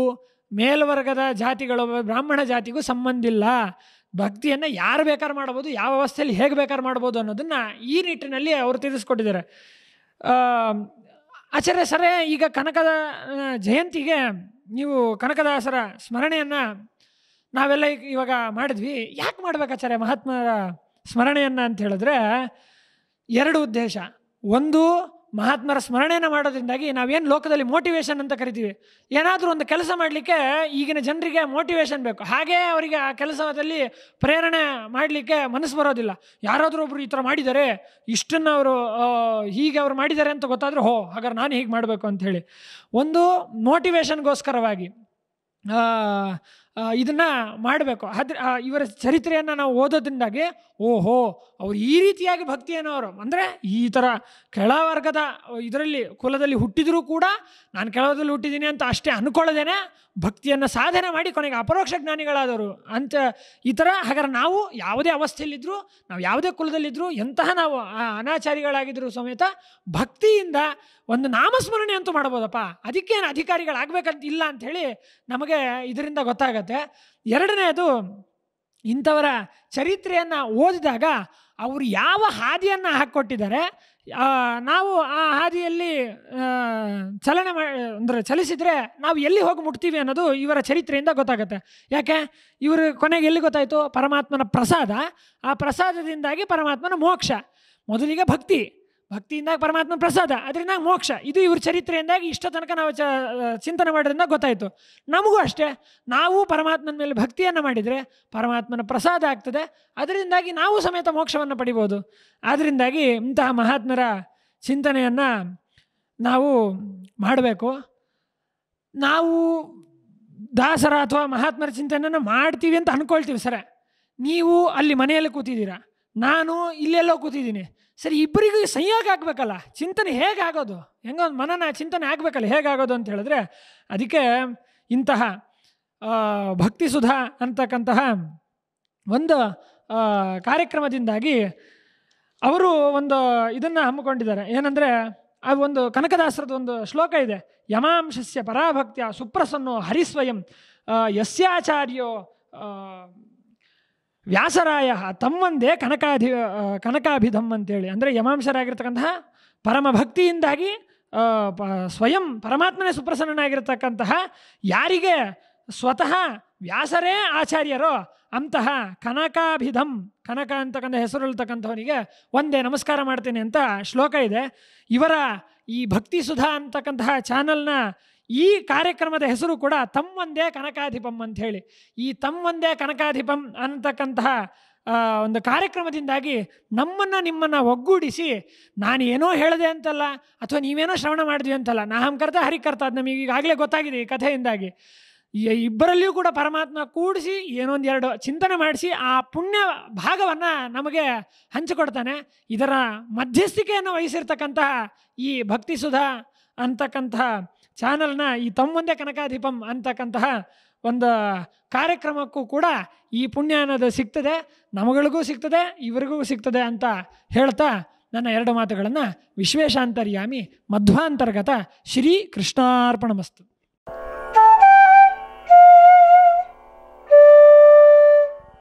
ಮೇಲ್ವರ್ಗದ ಜಾತಿಗಳು ಬ್ರಾಹ್ಮಣ ಜಾತಿಗೂ ಸಂಬಂಧ ಇಲ್ಲ ಭಕ್ತಿಯನ್ನು ಯಾರು ಬೇಕಾರು ಮಾಡ್ಬೋದು ಯಾವ ವ್ಯವಸ್ಥೆಯಲ್ಲಿ ಹೇಗೆ ಬೇಕಾರು ಮಾಡ್ಬೋದು ಅನ್ನೋದನ್ನು ಈ ನಿಟ್ಟಿನಲ್ಲಿ ಅವರು ತಿಳಿಸ್ಕೊಟ್ಟಿದ್ದಾರೆ ಆಚಾರ್ಯ ಸರೇ ಈಗ ಕನಕದ ಜಯಂತಿಗೆ ನೀವು ಕನಕದಾಸರ ಸ್ಮರಣೆಯನ್ನು ನಾವೆಲ್ಲ ಇವಾಗ ಮಾಡಿದ್ವಿ ಯಾಕೆ ಮಾಡ್ಬೇಕಾಚಾರ್ಯ ಮಹಾತ್ಮರ ಸ್ಮರಣೆಯನ್ನು ಅಂತ ಹೇಳಿದ್ರೆ ಎರಡು ಉದ್ದೇಶ ಒಂದು ಮಹಾತ್ಮರ ಸ್ಮರಣೆಯನ್ನು ಮಾಡೋದ್ರಿಂದಾಗಿ ನಾವೇನು ಲೋಕದಲ್ಲಿ ಮೋಟಿವೇಶನ್ ಅಂತ ಕರಿತೀವಿ ಏನಾದರೂ ಒಂದು ಕೆಲಸ ಮಾಡಲಿಕ್ಕೆ ಈಗಿನ ಜನರಿಗೆ ಮೋಟಿವೇಶನ್ ಬೇಕು ಹಾಗೇ ಅವರಿಗೆ ಆ ಕೆಲಸದಲ್ಲಿ ಪ್ರೇರಣೆ ಮಾಡಲಿಕ್ಕೆ ಮನಸ್ಸು ಬರೋದಿಲ್ಲ ಯಾರಾದರೂ ಒಬ್ಬರು ಈ ಥರ ಮಾಡಿದ್ದಾರೆ ಇಷ್ಟನ್ನು ಅವರು ಹೀಗೆ ಅವರು ಮಾಡಿದ್ದಾರೆ ಅಂತ ಗೊತ್ತಾದರೂ ಹೋ ಹಾಗಾದ್ರೆ ನಾನು ಹೀಗೆ ಮಾಡಬೇಕು ಹೇಳಿ ಒಂದು ಮೋಟಿವೇಶನ್ಗೋಸ್ಕರವಾಗಿ ಇದನ್ನು ಮಾಡಬೇಕು ಆದರೆ ಇವರ ಚರಿತ್ರೆಯನ್ನು ನಾವು ಓದೋದ್ರಿಂದಾಗಿ ಓಹೋ ಅವರು ಈ ರೀತಿಯಾಗಿ ಭಕ್ತಿ ಅವರು ಅಂದರೆ ಈ ಥರ ಕೆಳವರ್ಗದ ಇದರಲ್ಲಿ ಕುಲದಲ್ಲಿ ಹುಟ್ಟಿದರೂ ಕೂಡ ನಾನು ಕೆಳವರ್ಗದಲ್ಲಿ ಹುಟ್ಟಿದ್ದೀನಿ ಅಂತ ಅಷ್ಟೇ ಅಂದ್ಕೊಳ್ಳೋದೇನೆ ಭಕ್ತಿಯನ್ನು ಸಾಧನೆ ಮಾಡಿ ಕೊನೆಗೆ ಅಪರೋಕ್ಷ ಜ್ಞಾನಿಗಳಾದವರು ಅಂತ ಈ ಥರ ಹಾಗಾದ್ರೆ ನಾವು ಯಾವುದೇ ಅವಸ್ಥೆಯಲ್ಲಿದ್ದರೂ ನಾವು ಯಾವುದೇ ಕುಲದಲ್ಲಿದ್ದರೂ ಎಂತಹ ನಾವು ಅನಾಚಾರಿಗಳಾಗಿದ್ದರೂ ಸಮೇತ ಭಕ್ತಿಯಿಂದ ಒಂದು ನಾಮಸ್ಮರಣೆ ಅಂತೂ ಮಾಡ್ಬೋದಪ್ಪ ಅದಕ್ಕೇನು ಅಧಿಕಾರಿಗಳಾಗಬೇಕಂತ ಇಲ್ಲ ಅಂಥೇಳಿ ನಮಗೆ ಇದರಿಂದ ಗೊತ್ತಾಗತ್ತೆ ಆಗುತ್ತೆ ಎರಡನೇದು ಇಂಥವರ ಚರಿತ್ರೆಯನ್ನು ಓದಿದಾಗ ಅವರು ಯಾವ ಹಾದಿಯನ್ನು ಹಾಕ್ಕೊಟ್ಟಿದ್ದಾರೆ ನಾವು ಆ ಹಾದಿಯಲ್ಲಿ ಚಲನೆ ಮಾ ಅಂದರೆ ಚಲಿಸಿದರೆ ನಾವು ಎಲ್ಲಿ ಹೋಗಿ ಮುಟ್ತೀವಿ ಅನ್ನೋದು ಇವರ ಚರಿತ್ರೆಯಿಂದ ಗೊತ್ತಾಗುತ್ತೆ ಯಾಕೆ ಇವರು ಕೊನೆಗೆ ಎಲ್ಲಿ ಗೊತ್ತಾಯಿತು ಪರಮಾತ್ಮನ ಪ್ರಸಾದ ಆ ಪ್ರಸಾದದಿಂದಾಗಿ ಪರಮಾತ್ಮನ ಮೋಕ್ಷ ಮೊದಲಿಗೆ ಭಕ್ತಿ ಭಕ್ತಿಯಿಂದ ಪರಮಾತ್ಮ ಪ್ರಸಾದ ಅದರಿಂದ ಮೋಕ್ಷ ಇದು ಇವ್ರ ಚರಿತ್ರೆಯಿಂದಾಗಿ ಇಷ್ಟ ತನಕ ನಾವು ಚ ಚಿಂತನೆ ಮಾಡೋದ್ರಿಂದ ಗೊತ್ತಾಯಿತು ನಮಗೂ ಅಷ್ಟೇ ನಾವು ಪರಮಾತ್ಮನ ಮೇಲೆ ಭಕ್ತಿಯನ್ನು ಮಾಡಿದರೆ ಪರಮಾತ್ಮನ ಪ್ರಸಾದ ಆಗ್ತದೆ ಅದರಿಂದಾಗಿ ನಾವು ಸಮೇತ ಮೋಕ್ಷವನ್ನು ಪಡಿಬೋದು ಆದ್ದರಿಂದಾಗಿ ಇಂತಹ ಮಹಾತ್ಮರ ಚಿಂತನೆಯನ್ನು ನಾವು ಮಾಡಬೇಕು ನಾವು ದಾಸರ ಅಥವಾ ಮಹಾತ್ಮರ ಚಿಂತನೆಯನ್ನು ಮಾಡ್ತೀವಿ ಅಂತ ಅಂದ್ಕೊಳ್ತೀವಿ ಸರ ನೀವು ಅಲ್ಲಿ ಮನೆಯಲ್ಲಿ ಕೂತಿದ್ದೀರಾ ನಾನು ಇಲ್ಲೆಲ್ಲೋ ಕೂತಿದ್ದೀನಿ ಸರಿ ಇಬ್ಬರಿಗೂ ಸಂಯೋಗ ಆಗಬೇಕಲ್ಲ ಚಿಂತನೆ ಹೇಗಾಗೋದು ಆಗೋದು ಹೆಂಗೋ ಮನನ ಚಿಂತನೆ ಆಗಬೇಕಲ್ಲ ಹೇಗಾಗೋದು ಅಂತ ಹೇಳಿದ್ರೆ ಅದಕ್ಕೆ ಇಂತಹ ಭಕ್ತಿ ಸುಧಾ ಅಂತಕ್ಕಂತಹ ಒಂದು ಕಾರ್ಯಕ್ರಮದಿಂದಾಗಿ ಅವರು ಒಂದು ಇದನ್ನು ಹಮ್ಮಿಕೊಂಡಿದ್ದಾರೆ ಏನಂದರೆ ಆ ಒಂದು ಕನಕದಾಸರದ ಒಂದು ಶ್ಲೋಕ ಇದೆ ಯಮಾಂಶಸ್ಯ ಪರಾಭಕ್ತಿಯ ಸುಪ್ರಸನ್ನೋ ಹರಿಸ್ವಯಂ ಯಸ್ಯಾಚಾರ್ಯೋ ವ್ಯಾಸರಾಯ ತಮ್ಮಂದೇ ಕನಕಾಧಿ ಕನಕಾಭಿಧಮ್ ಅಂತೇಳಿ ಅಂದರೆ ಯಮಾಂಶರಾಗಿರ್ತಕ್ಕಂತಹ ಪರಮ ಭಕ್ತಿಯಿಂದಾಗಿ ಸ್ವಯಂ ಪರಮಾತ್ಮನೇ ಸುಪ್ರಸನ್ನನಾಗಿರ್ತಕ್ಕಂತಹ ಯಾರಿಗೆ ಸ್ವತಃ ವ್ಯಾಸರೇ ಆಚಾರ್ಯರೋ ಅಂತಹ ಕನಕಾಭಿಧಮ್ ಕನಕ ಅಂತಕ್ಕಂಥ ಹೆಸರುಳ್ತಕ್ಕಂಥವನಿಗೆ ಒಂದೇ ನಮಸ್ಕಾರ ಮಾಡ್ತೇನೆ ಅಂತ ಶ್ಲೋಕ ಇದೆ ಇವರ ಈ ಭಕ್ತಿ ಸುಧಾ ಅಂತಕ್ಕಂತಹ ಚಾನಲ್ನ ಈ ಕಾರ್ಯಕ್ರಮದ ಹೆಸರು ಕೂಡ ತಮ್ಮೊಂದೇ ಕನಕಾಧಿಪಂ ಹೇಳಿ ಈ ತಮ್ಮೊಂದೇ ಕನಕಾಧಿಪಂ ಅಂತಕ್ಕಂತಹ ಒಂದು ಕಾರ್ಯಕ್ರಮದಿಂದಾಗಿ ನಮ್ಮನ್ನು ನಿಮ್ಮನ್ನು ಒಗ್ಗೂಡಿಸಿ ನಾನು ಏನೋ ಹೇಳಿದೆ ಅಂತಲ್ಲ ಅಥವಾ ನೀವೇನೋ ಶ್ರವಣ ಮಾಡಿದ್ವಿ ಅಂತಲ್ಲ ನಾ ಹಂಕರ್ತ ಹರಿಕರ್ತ ಅದು ನಮಗೆ ಈಗಾಗಲೇ ಗೊತ್ತಾಗಿದೆ ಈ ಕಥೆಯಿಂದಾಗಿ ಇಬ್ಬರಲ್ಲಿಯೂ ಕೂಡ ಪರಮಾತ್ಮ ಕೂಡಿಸಿ ಏನೊಂದು ಎರಡು ಚಿಂತನೆ ಮಾಡಿಸಿ ಆ ಪುಣ್ಯ ಭಾಗವನ್ನು ನಮಗೆ ಹಂಚಿಕೊಡ್ತಾನೆ ಇದರ ಮಧ್ಯಸ್ಥಿಕೆಯನ್ನು ವಹಿಸಿರ್ತಕ್ಕಂತಹ ಈ ಭಕ್ತಿ ಸುಧಾ ಅಂತಕ್ಕಂತಹ ಚಾನಲ್ನ ಈ ತಮ್ಮೊಂದೇ ಕನಕಾಧಿಪಂ ಅಂತಕ್ಕಂತಹ ಒಂದು ಕಾರ್ಯಕ್ರಮಕ್ಕೂ ಕೂಡ ಈ ಪುಣ್ಯ ಅನ್ನೋದು ಸಿಗ್ತದೆ ನಮಗಳಿಗೂ ಸಿಗ್ತದೆ ಇವರಿಗೂ ಸಿಗ್ತದೆ ಅಂತ ಹೇಳ್ತಾ ನನ್ನ ಎರಡು ಮಾತುಗಳನ್ನು ವಿಶ್ವೇಶಾಂತರ್ಯಾಮಿ ಮಧ್ವಾಂತರ್ಗತ ಶ್ರೀ ಕೃಷ್ಣಾರ್ಪಣಮಸ್ತು